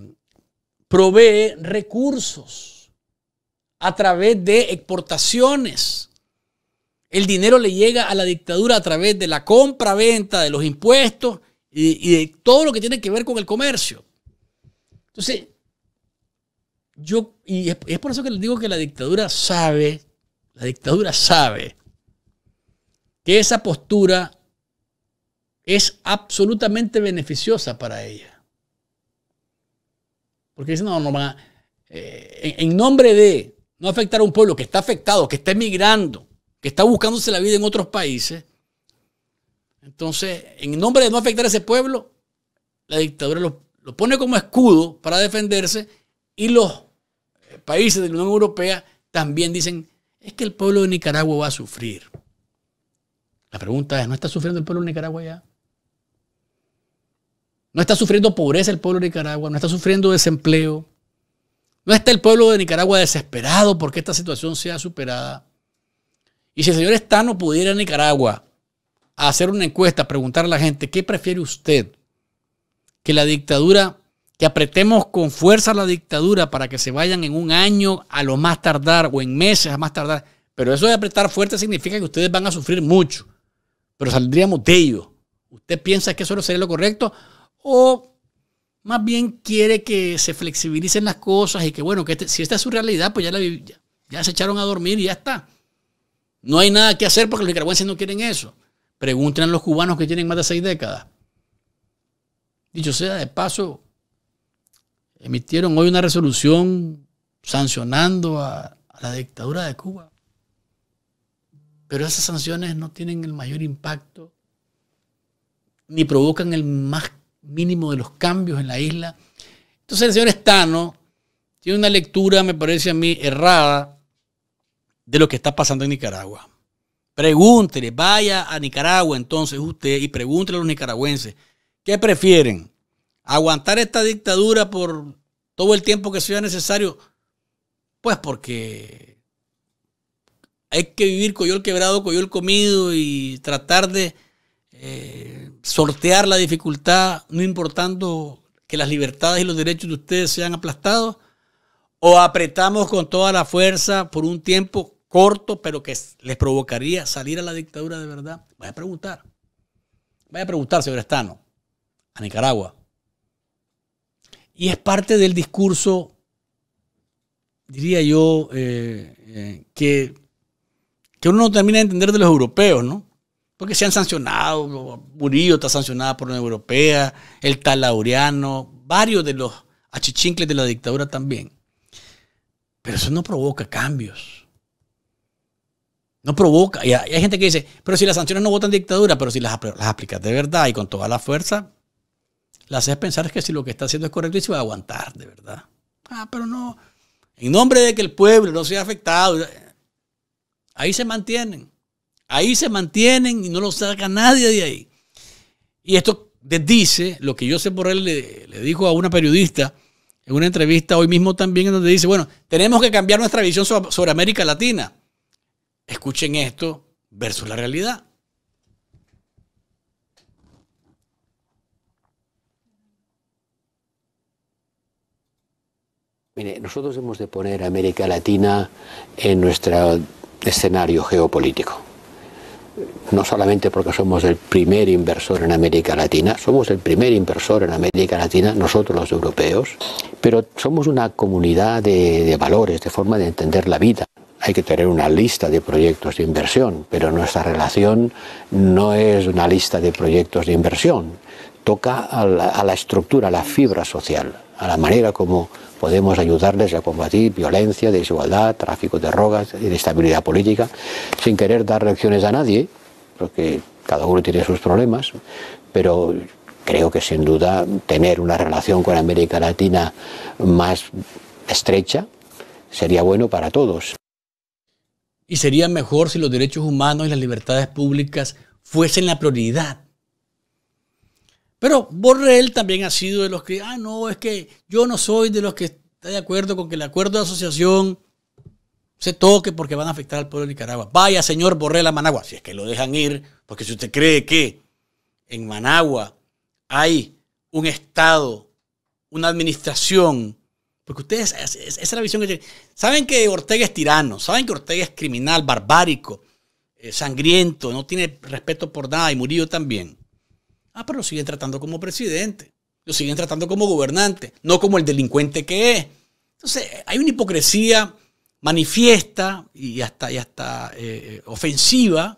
provee recursos a través de exportaciones. El dinero le llega a la dictadura a través de la compra-venta, de los impuestos y, y de todo lo que tiene que ver con el comercio. Entonces, y es, por eso que les digo que la dictadura sabe, la dictadura sabe que esa postura es absolutamente beneficiosa para ella. Porque dice, no, no, eh, en, nombre de no afectar a un pueblo que está afectado, que está emigrando, que está buscándose la vida en otros países, entonces, en nombre de no afectar a ese pueblo, la dictadura lo pone como escudo para defenderse y los eh, países de la Unión Europea también dicen, es que el pueblo de Nicaragua va a sufrir. La pregunta es, ¿no está sufriendo el pueblo de Nicaragua ya? No está sufriendo pobreza el pueblo de Nicaragua, no está sufriendo desempleo. No está el pueblo de Nicaragua desesperado porque esta situación sea superada. Y si el señor Estano pudiera Nicaragua a hacer una encuesta, preguntar a la gente, ¿qué prefiere usted? ¿Que la dictadura que apretemos con fuerza la dictadura para que se vayan en un año a lo más tardar o en meses a más tardar. Pero eso de apretar fuerte significa que ustedes van a sufrir mucho, pero saldríamos de ello. ¿Usted piensa que eso no sería lo correcto? ¿O más bien quiere que se flexibilicen las cosas y que, bueno, que este, si esta es su realidad, pues ya, la, ya se echaron a dormir y ya está? No hay nada que hacer porque los nicaragüenses no quieren eso. Pregunten a los cubanos que tienen más de seis décadas. Dicho sea de paso, emitieron hoy una resolución sancionando a, la dictadura de Cuba. Pero esas sanciones no tienen el mayor impacto ni provocan el más mínimo de los cambios en la isla. Entonces el señor Estano tiene una lectura, me parece a mí, errada de lo que está pasando en Nicaragua. Pregúntele, vaya a Nicaragua entonces usted y pregúntele a los nicaragüenses, ¿qué prefieren? aguantar esta dictadura por todo el tiempo que sea necesario, pues porque hay que vivir coyol quebrado, coyol comido y tratar de eh, sortear la dificultad, no importando que las libertades y los derechos de ustedes sean aplastados, o apretamos con toda la fuerza por un tiempo corto, pero que les provocaría salir a la dictadura de verdad. Voy a preguntar, voy a preguntar, señor Estano, a Nicaragua. Y es parte del discurso, diría yo, eh, eh, que, uno no termina de entender de los europeos, ¿no? Porque se han sancionado, Murillo está sancionada por la Europea, el tal Laureano, varios de los achichincles de la dictadura también. Pero eso no provoca cambios. No provoca. Y hay gente que dice, pero si las sanciones no votan dictadura, pero si las, las aplicas de verdad y con toda la fuerza, la haces pensar que si lo que está haciendo es correcto y se va a aguantar, de verdad. Ah, pero no. En nombre de que el pueblo no sea afectado. Ahí se mantienen. Ahí se mantienen y no lo saca nadie de ahí. Y esto dice, lo que Joseph Borrell le, le dijo a una periodista en una entrevista hoy mismo también, en donde dice, bueno, tenemos que cambiar nuestra visión sobre América Latina. Escuchen esto versus la realidad. nosotros hemos de poner a América Latina en nuestro escenario geopolítico. No solamente porque somos el primer inversor en América Latina, somos el primer inversor en América Latina, nosotros los europeos, pero somos una comunidad de, valores, de forma de entender la vida hay que tener una lista de proyectos de inversión, pero nuestra relación no es una lista de proyectos de inversión, toca a la estructura, a la fibra social a la manera como podemos ayudarles a combatir violencia, desigualdad, tráfico de drogas, inestabilidad política, sin querer dar lecciones a nadie, porque cada uno tiene sus problemas, pero creo que sin duda tener una relación con América Latina más estrecha sería bueno para todos. Y sería mejor si los derechos humanos y las libertades públicas fuesen la prioridad pero Borrell también ha sido de los que, ah, no, es que yo no soy de los que está de acuerdo con que el acuerdo de asociación se toque porque van a afectar al pueblo de Nicaragua. Vaya, señor Borrell a Managua, si es que lo dejan ir, porque si usted cree que en Managua hay un Estado, una administración, porque ustedes, esa es la visión que tienen. Saben que Ortega es tirano, saben que Ortega es criminal, barbárico, eh, sangriento, no tiene respeto por nada, y Murillo también. Ah, pero lo siguen tratando como presidente, lo siguen tratando como gobernante, no como el delincuente que es. Entonces, hay una hipocresía manifiesta y hasta, y hasta eh, eh, ofensiva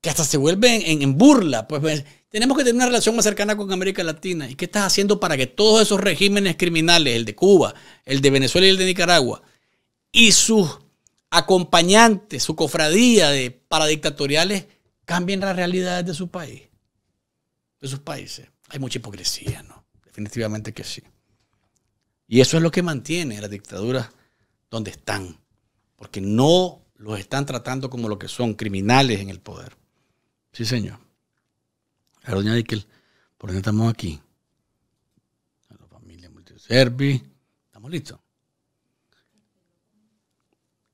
que hasta se vuelve en, burla. Pues, pues, tenemos que tener una relación más cercana con América Latina. ¿Y qué estás haciendo para que todos esos regímenes criminales, el de Cuba, el de Venezuela y el de Nicaragua, y sus acompañantes, su cofradía de paradictatoriales, cambien las realidades de su país, de sus países. Hay mucha hipocresía, ¿no? Definitivamente que sí. Y eso es lo que mantiene las dictaduras donde están, porque no los están tratando como lo que son, criminales en el poder. Sí, señor. doña Dickel, ¿por qué estamos aquí? A la familia Multiservi. ¿Estamos listos?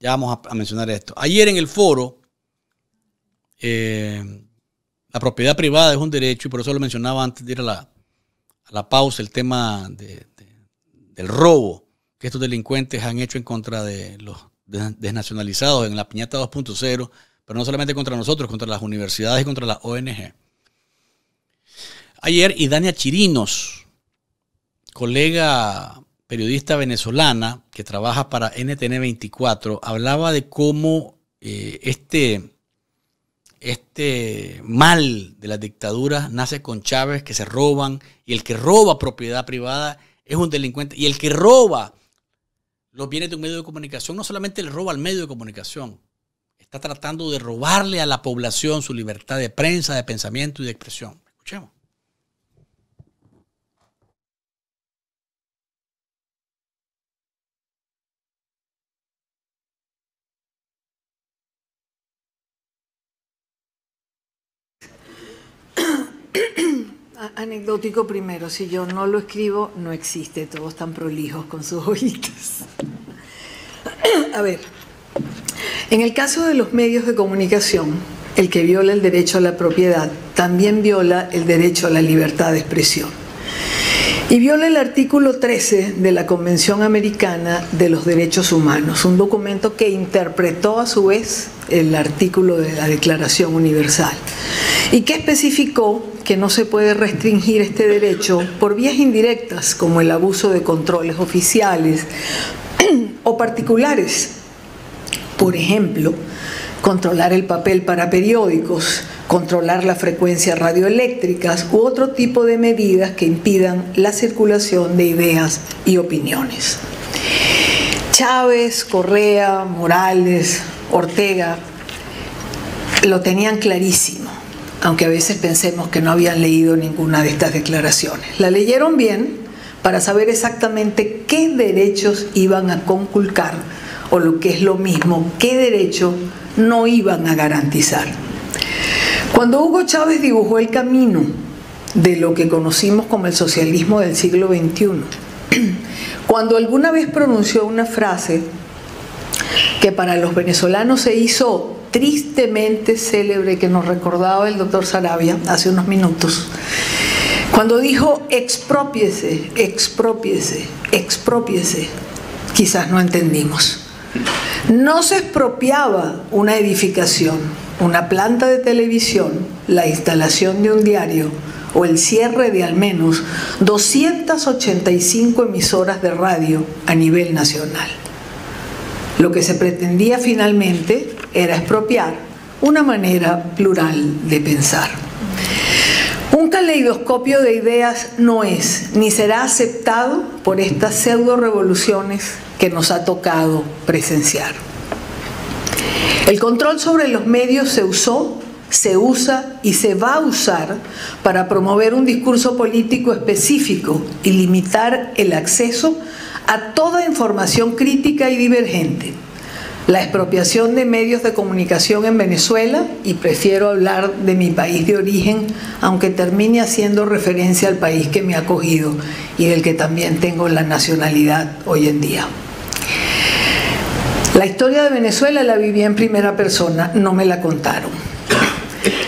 Ya vamos a mencionar esto. Ayer en el foro eh, la propiedad privada es un derecho y por eso lo mencionaba antes de ir a la, a la pausa, el tema del robo que estos delincuentes han hecho en contra de los desnacionalizados en la piñata 2.0, pero no solamente contra nosotros, contra las universidades y contra las ONG. Ayer Idania Chirinos, colega periodista venezolana que trabaja para NTN 24, hablaba de cómo eh, este este mal de las dictaduras nace con Chávez, que se roban, y el que roba propiedad privada es un delincuente, y el que roba los bienes de un medio de comunicación, no solamente le roba al medio de comunicación, está tratando de robarle a la población su libertad de prensa, de pensamiento y de expresión. Escuchemos. Anecdótico primero, si yo no lo escribo, no existe, todos están prolijos con sus ojitos. A ver, en el caso de los medios de comunicación, el que viola el derecho a la propiedad también viola el derecho a la libertad de expresión y viola el artículo 13 de la Convención Americana de los Derechos Humanos, un documento que interpretó a su vez el artículo de la Declaración Universal y que especificó que no se puede restringir este derecho por vías indirectas como el abuso de controles oficiales o particulares. Por ejemplo, controlar el papel para periódicos, controlar la frecuencia radioeléctricas u otro tipo de medidas que impidan la circulación de ideas y opiniones. Chávez, Correa, Morales, Ortega lo tenían clarísimo, aunque a veces pensemos que no habían leído ninguna de estas declaraciones. La leyeron bien para saber exactamente qué derechos iban a conculcar o lo que es lo mismo, qué derecho no iban a garantizar. Cuando Hugo Chávez dibujó el camino de lo que conocimos como el socialismo del siglo XXI, cuando alguna vez pronunció una frase que para los venezolanos se hizo tristemente célebre, que nos recordaba el doctor Sarabia hace unos minutos, cuando dijo expropiese, expropiese, expropiese, quizás no entendimos. No se expropiaba una edificación, una planta de televisión, la instalación de un diario o el cierre de al menos 285 emisoras de radio a nivel nacional. Lo que se pretendía finalmente era expropiar una manera plural de pensar. Un caleidoscopio de ideas no es ni será aceptado por estas pseudo revoluciones que nos ha tocado presenciar. El control sobre los medios se usó, se usa y se va a usar para promover un discurso político específico y limitar el acceso a toda información crítica y divergente la expropiación de medios de comunicación en Venezuela, y prefiero hablar de mi país de origen, aunque termine haciendo referencia al país que me ha acogido y el que también tengo la nacionalidad hoy en día. La historia de Venezuela la viví en primera persona, no me la contaron.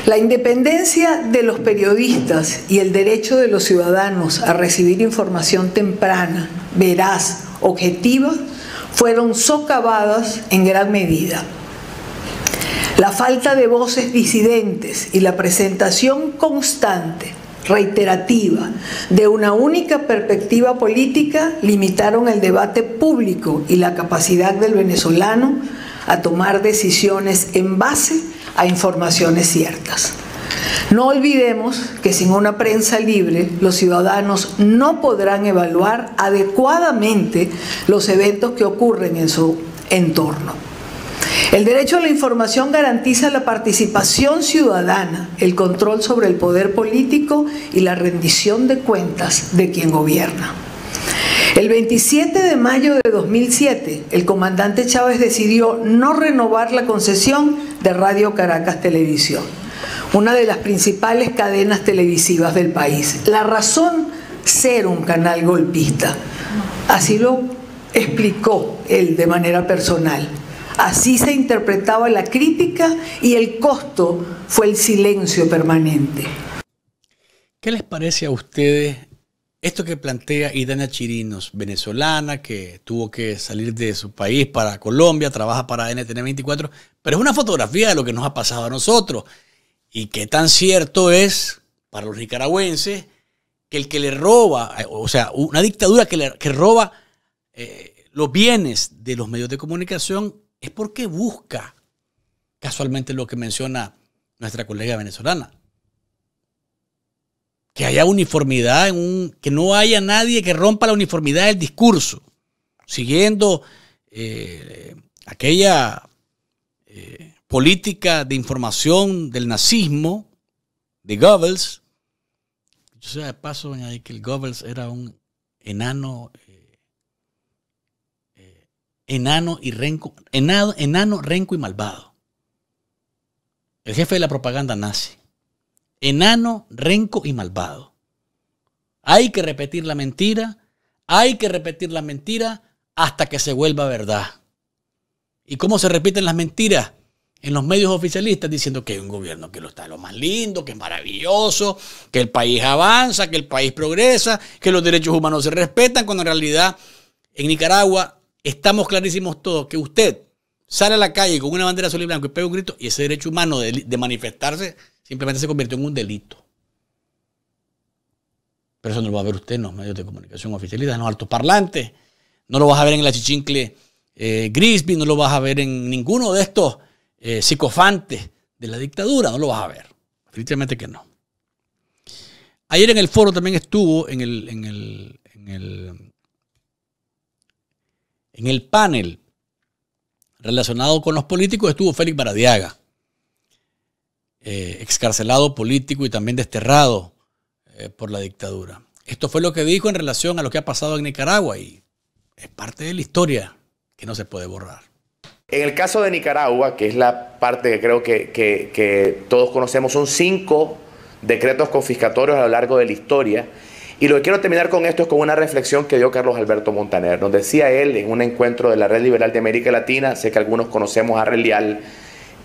La independencia de los periodistas y el derecho de los ciudadanos a recibir información temprana, veraz, objetiva, fueron socavadas en gran medida. La falta de voces disidentes y la presentación constante, reiterativa, de una única perspectiva política limitaron el debate público y la capacidad del venezolano a tomar decisiones en base a informaciones ciertas. No olvidemos que sin una prensa libre, los ciudadanos no podrán evaluar adecuadamente los eventos que ocurren en su entorno. El derecho a la información garantiza la participación ciudadana, el control sobre el poder político y la rendición de cuentas de quien gobierna. El 27 de mayo de 2007, el comandante Chávez decidió no renovar la concesión de Radio Caracas Televisión una de las principales cadenas televisivas del país. La razón, ser un canal golpista. Así lo explicó él de manera personal. Así se interpretaba la crítica y el costo fue el silencio permanente. ¿Qué les parece a ustedes esto que plantea Idana Chirinos, venezolana, que tuvo que salir de su país para Colombia, trabaja para NTN 24, pero es una fotografía de lo que nos ha pasado a nosotros. Y qué tan cierto es para los nicaragüenses que el que le roba, eh, o sea, una dictadura que, le, roba eh, los bienes de los medios de comunicación es porque busca casualmente lo que menciona nuestra colega venezolana. Que haya uniformidad, en un, que no haya nadie que rompa la uniformidad del discurso, siguiendo eh, aquella política de información del nazismo de Goebbels. Yo sé de paso que el Goebbels era un enano, eh, eh, enano y renco, enano, enano, renco y malvado. El jefe de la propaganda nazi. Enano, renco y malvado. Hay que repetir la mentira, hay que repetir la mentira hasta que se vuelva verdad. ¿Y cómo se repiten las mentiras? en los medios oficialistas diciendo que hay un gobierno que lo está lo más lindo, que es maravilloso, que el país avanza, que el país progresa, que los derechos humanos se respetan, cuando en realidad en Nicaragua estamos clarísimos todos que usted sale a la calle con una bandera azul y blanco y pega un grito y ese derecho humano de, manifestarse simplemente se convirtió en un delito. Pero eso no lo va a ver usted en los medios de comunicación oficialistas, en los altoparlantes, no lo vas a ver en la chichincle eh, Grisby, no lo vas a ver en ninguno de estos eh, psicofante de la dictadura, no lo vas a ver. Definitivamente que no. Ayer en el foro también estuvo en el, en el, en el, en el panel relacionado con los políticos, estuvo Félix Baradiaga, eh, excarcelado político y también desterrado eh, por la dictadura. Esto fue lo que dijo en relación a lo que ha pasado en Nicaragua y es parte de la historia que no se puede borrar. En el caso de Nicaragua, que es la parte que creo que, todos conocemos, son cinco decretos confiscatorios a lo largo de la historia. Y lo que quiero terminar con esto es con una reflexión que dio Carlos Alberto Montaner. Nos decía él en un encuentro de la Red Liberal de América Latina, sé que algunos conocemos a Relial,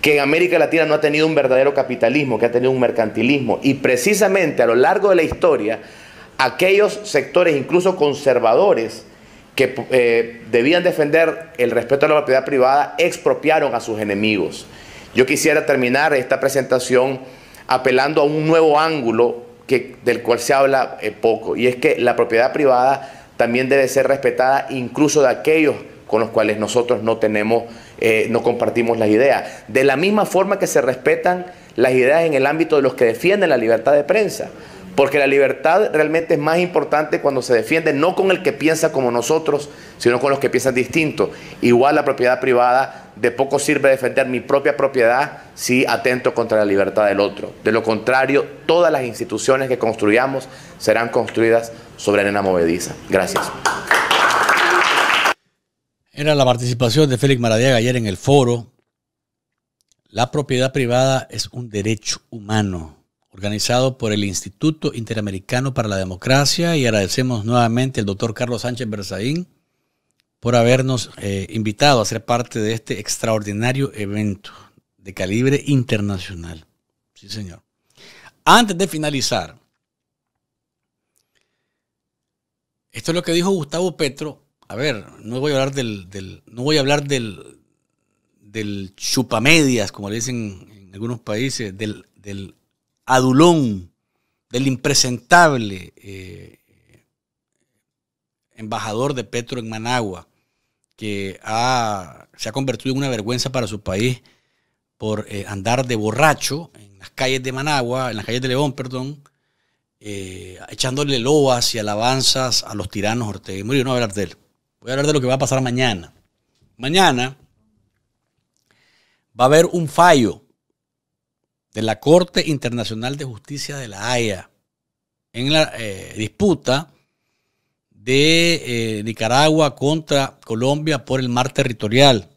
que en América Latina no ha tenido un verdadero capitalismo, que ha tenido un mercantilismo. Y precisamente a lo largo de la historia, aquellos sectores, incluso conservadores, que eh, debían defender el respeto a la propiedad privada expropiaron a sus enemigos. Yo quisiera terminar esta presentación apelando a un nuevo ángulo del cual se habla eh, poco, y es que la propiedad privada también debe ser respetada incluso de aquellos con los cuales nosotros no tenemos, eh, no compartimos las ideas. De la misma forma que se respetan las ideas en el ámbito de los que defienden la libertad de prensa. Porque la libertad realmente es más importante cuando se defiende no con el que piensa como nosotros, sino con los que piensan distinto. Igual la propiedad privada, de poco sirve defender mi propia propiedad si atento contra la libertad del otro. De lo contrario, todas las instituciones que construyamos serán construidas sobre arena movediza. Gracias. Era la participación de Félix Maradiaga ayer en el foro. La propiedad privada es un derecho humano organizado por el Instituto Interamericano para la Democracia y agradecemos nuevamente al doctor Carlos Sánchez Berzaín por habernos eh, invitado a ser parte de este extraordinario evento de calibre internacional. Sí, señor. Antes de finalizar, esto es lo que dijo Gustavo Petro. A ver, no voy a hablar del, no voy a hablar del, del chupamedias, como le dicen en algunos países, del, del adulón, del impresentable eh, embajador de Petro en Managua, que se ha convertido en una vergüenza para su país por eh, andar de borracho en las calles de Managua, en las calles de León, perdón, eh, echándole loas y alabanzas a los tiranos Ortega y Murillo. No voy a hablar de él. Voy a hablar de lo que va a pasar mañana. Mañana va a haber un fallo de la Corte Internacional de Justicia de la Haya en la eh, disputa de eh, Nicaragua contra Colombia por el mar territorial.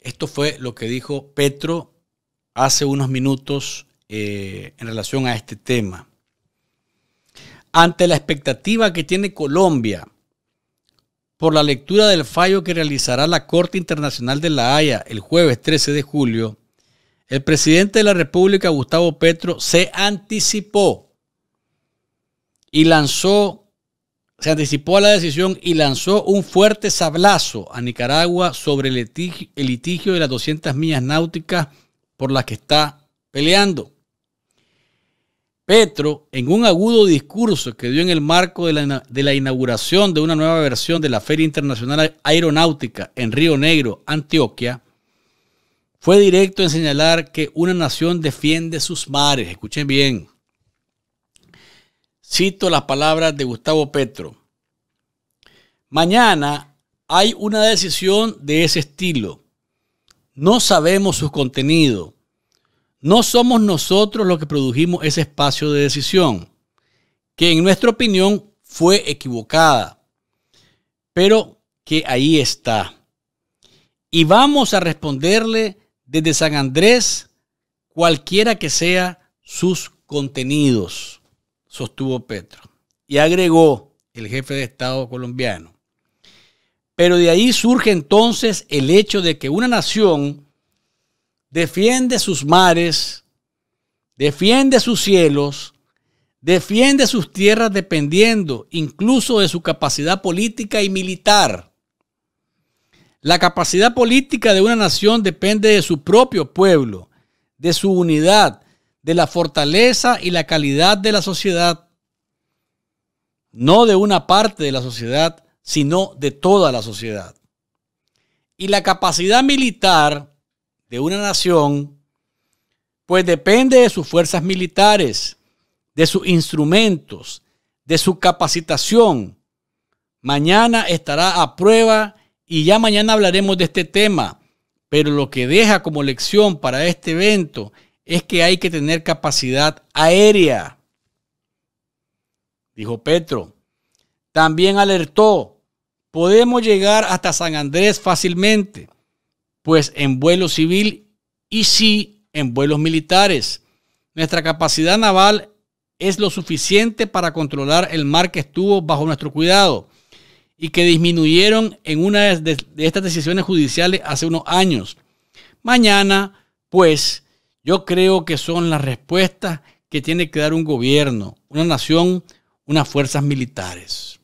Esto fue lo que dijo Petro hace unos minutos eh, en relación a este tema. Ante la expectativa que tiene Colombia por la lectura del fallo que realizará la Corte Internacional de la Haya el jueves 13 de julio, el presidente de la República, Gustavo Petro, se anticipó y lanzó, se anticipó a la decisión y lanzó un fuerte sablazo a Nicaragua sobre el litigio, de las 200 millas náuticas por las que está peleando. Petro, en un agudo discurso que dio en el marco de la, de la, inauguración de una nueva versión de la Feria Internacional Aeronáutica en Río Negro, Antioquia, fue directo en señalar que una nación defiende sus mares. Escuchen bien. Cito las palabras de Gustavo Petro. Mañana hay una decisión de ese estilo. No sabemos su contenido. No somos nosotros los que produjimos ese espacio de decisión, que en nuestra opinión fue equivocada, pero que ahí está. Y vamos a responderle desde San Andrés, cualquiera que sea sus contenidos, sostuvo Petro. Y agregó el jefe de Estado colombiano. Pero de ahí surge entonces el hecho de que una nación defiende sus mares, defiende sus cielos, defiende sus tierras dependiendo incluso de su capacidad política y militar. La capacidad política de una nación depende de su propio pueblo, de su unidad, de la fortaleza y la calidad de la sociedad. No de una parte de la sociedad, sino de toda la sociedad. Y la capacidad militar de una nación, pues depende de sus fuerzas militares, de sus instrumentos, de su capacitación. Mañana estará a prueba y ya mañana hablaremos de este tema, pero lo que deja como lección para este evento es que hay que tener capacidad aérea, dijo Petro. También alertó, podemos llegar hasta San Andrés fácilmente, pues en vuelo civil y sí en vuelos militares. Nuestra capacidad naval es lo suficiente para controlar el mar que estuvo bajo nuestro cuidado y que disminuyeron en una de, estas decisiones judiciales hace unos años. Mañana, pues, yo creo que son las respuestas que tiene que dar un gobierno, una nación, unas fuerzas militares.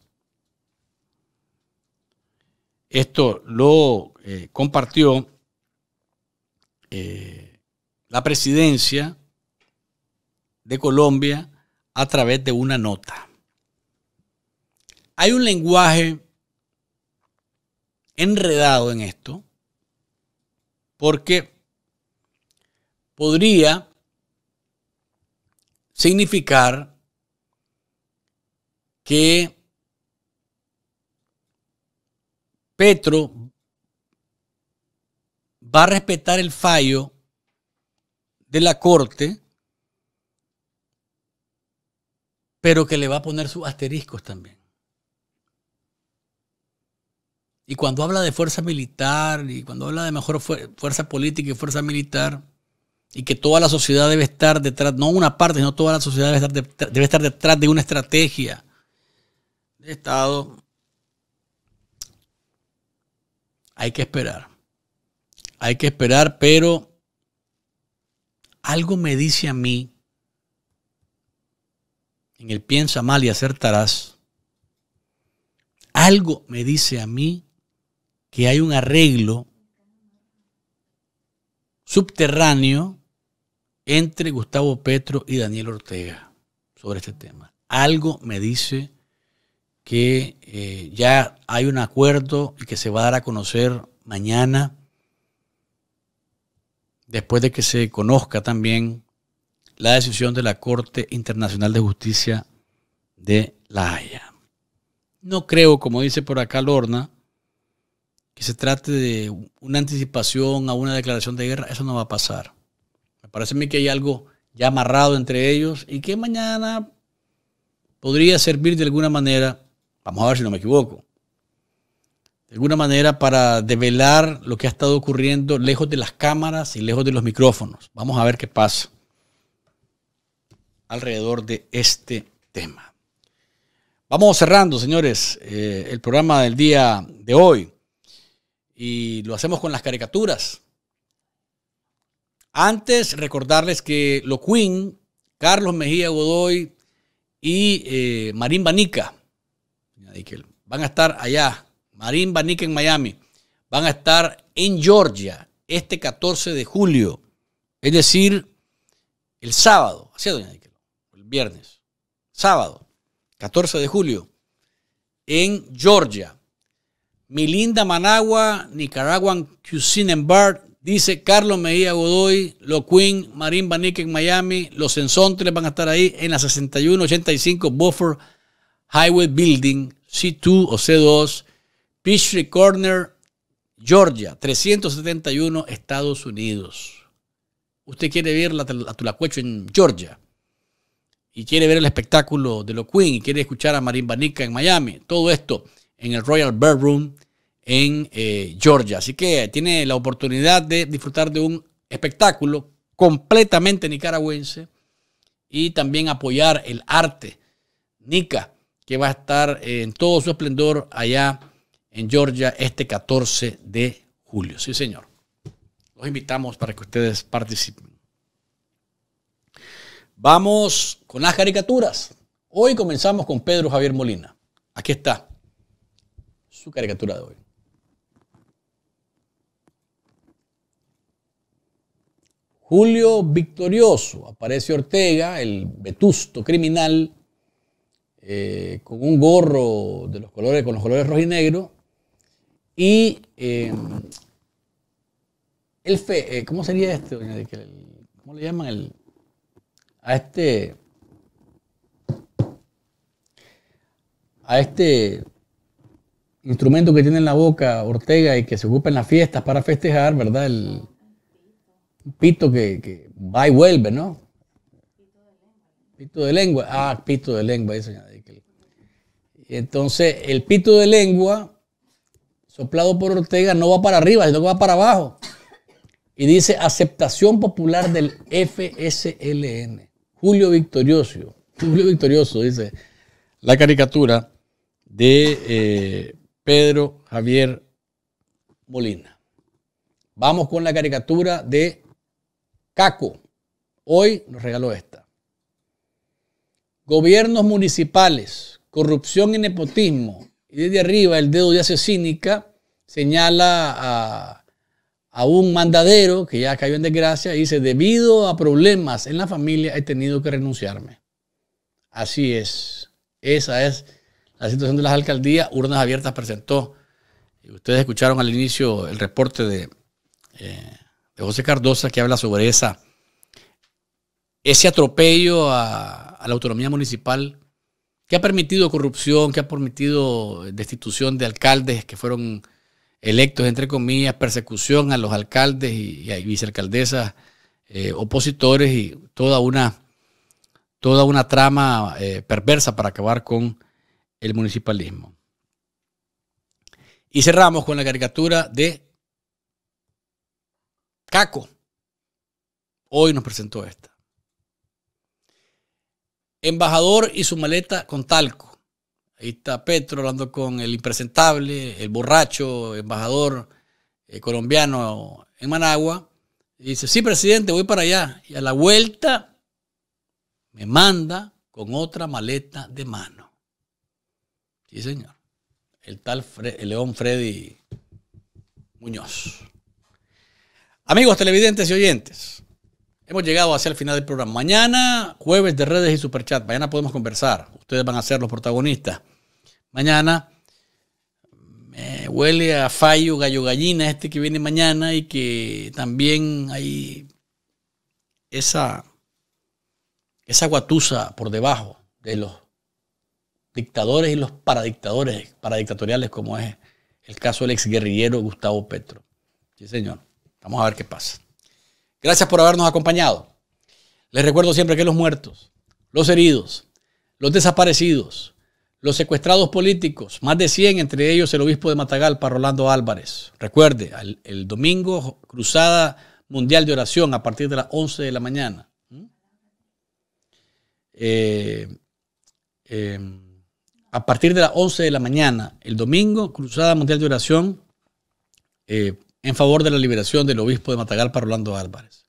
Esto lo eh, compartió eh, la presidencia de Colombia a través de una nota. Hay un lenguaje enredado en esto porque podría significar que Petro va a respetar el fallo de la Corte, pero que le va a poner sus asteriscos también. Y cuando habla de fuerza militar, y cuando habla de mejor fuerza política y fuerza militar, y que toda la sociedad debe estar detrás, no una parte, sino toda la sociedad debe estar, debe estar detrás de una estrategia de Estado, hay que esperar. Hay que esperar, pero algo me dice a mí, en el piensa mal y acertarás, algo me dice a mí que hay un arreglo subterráneo entre Gustavo Petro y Daniel Ortega sobre este tema. Algo me dice que eh, ya hay un acuerdo y que se va a dar a conocer mañana, después de que se conozca también la decisión de la Corte Internacional de Justicia de La Haya. No creo, como dice por acá Lorna, que se trate de una anticipación a una declaración de guerra, eso no va a pasar. Me parece a mí que hay algo ya amarrado entre ellos y que mañana podría servir de alguna manera, vamos a ver si no me equivoco, de alguna manera para develar lo que ha estado ocurriendo lejos de las cámaras y lejos de los micrófonos. Vamos a ver qué pasa alrededor de este tema. Vamos cerrando, señores, eh, el programa del día de hoy y lo hacemos con las caricaturas. Antes, recordarles que Lo Queen, Carlos Mejía Godoy y eh, Marín Banica van a estar allá. Marín Banica en Miami. Van a estar en Georgia este 14 de julio. Es decir, el sábado. Así doña El viernes. Sábado, 14 de julio. En Georgia. Mi linda Managua, Nicaraguan Cuisine and Bar, dice Carlos Mejía Godoy, Lo Queen, Marín Banique en Miami, Los Ensontres van a estar ahí en la 6185 Buffer Highway Building, C2 o C2, Peachtree Corner, Georgia, 371 Estados Unidos. Usted quiere ver la, Tulacuecho en Georgia y quiere ver el espectáculo de Lo Queen y quiere escuchar a Marín Banica en Miami, todo esto en el Royal Room en eh, Georgia. Así que tiene la oportunidad de disfrutar de un espectáculo completamente nicaragüense y también apoyar el arte nica que va a estar eh, en todo su esplendor allá en Georgia este 14 de julio. Sí, señor. Los invitamos para que ustedes participen. Vamos con las caricaturas. Hoy comenzamos con Pedro Javier Molina. Aquí está su caricatura de hoy. Julio victorioso, aparece Ortega, el vetusto criminal, eh, con un gorro de los colores, con los colores rojo y negro, y eh, el fe, eh, ¿cómo sería este? doña ¿Cómo le llaman el, a este? A este instrumento que tiene en la boca Ortega y que se ocupa en las fiestas para festejar, ¿verdad? El pito que, va y vuelve, ¿no? Pito de lengua. Ah, pito de lengua, dice. Entonces, el pito de lengua soplado por Ortega no va para arriba, sino que va para abajo. Y dice aceptación popular del FSLN. Julio Victorioso. Julio Victorioso dice la caricatura de eh, Pedro Javier Molina. Vamos con la caricatura de Caco. Hoy nos regaló esta. Gobiernos municipales, corrupción y nepotismo. Y desde arriba el dedo de hace cínica señala a, a un mandadero que ya cayó en desgracia y dice, debido a problemas en la familia he tenido que renunciarme. Así es. Esa es la situación de las alcaldías, Urnas Abiertas presentó, ustedes escucharon al inicio el reporte de, eh, de José Cardosa que habla sobre esa, ese atropello a, la autonomía municipal que ha permitido corrupción, que ha permitido destitución de alcaldes que fueron electos, entre comillas, persecución a los alcaldes y, vicealcaldesas eh, opositores y toda una, toda una trama eh, perversa para acabar con el municipalismo. Y cerramos con la caricatura de Caco. Hoy nos presentó esta. Embajador y su maleta con talco. Ahí está Petro hablando con el impresentable, el borracho embajador eh, colombiano en Managua. dice, sí, presidente, voy para allá. Y a la vuelta me manda con otra maleta de mano. Sí, señor. El tal León Freddy Muñoz. Amigos televidentes y oyentes, hemos llegado hacia el final del programa. Mañana, jueves de redes y superchat. Mañana podemos conversar. Ustedes van a ser los protagonistas. Mañana me huele a fallo gallo gallina este que viene mañana y que también hay esa, esa guatusa por debajo de los dictadores y los paradictadores, paradictatoriales, como es el caso del exguerrillero Gustavo Petro. Sí, señor. Vamos a ver qué pasa. Gracias por habernos acompañado. Les recuerdo siempre que los muertos, los heridos, los desaparecidos, los secuestrados políticos, más de 100, entre ellos el obispo de Matagalpa, Rolando Álvarez. Recuerde, el, domingo, Cruzada Mundial de Oración a partir de las 11 de la mañana. ¿Mm? eh, eh a partir de las 11 de la mañana, el domingo, Cruzada Mundial de Oración eh, en favor de la liberación del obispo de Matagalpa, Rolando Álvarez.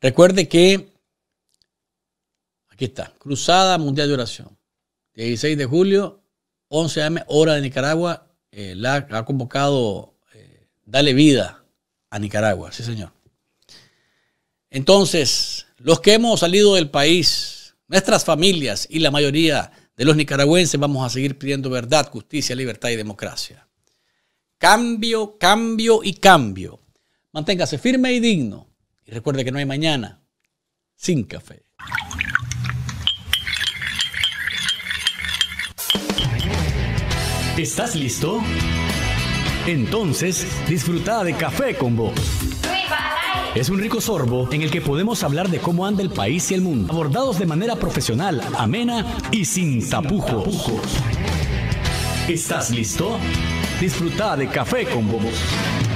Recuerde que, aquí está, Cruzada Mundial de Oración, 16 de julio, 11 a.m., hora de Nicaragua, eh, la ha convocado eh, Dale Vida a Nicaragua, sí señor. Entonces, los que hemos salido del país, nuestras familias y la mayoría de los nicaragüenses vamos a seguir pidiendo verdad, justicia, libertad y democracia. Cambio, cambio y cambio. Manténgase firme y digno. Y recuerde que no hay mañana sin café. ¿Estás listo? Entonces, disfruta de café con vos es un rico sorbo en el que podemos hablar de cómo anda el país y el mundo, abordados de manera profesional, amena y sin tapujos. ¿Estás listo? Disfruta de café con bobos.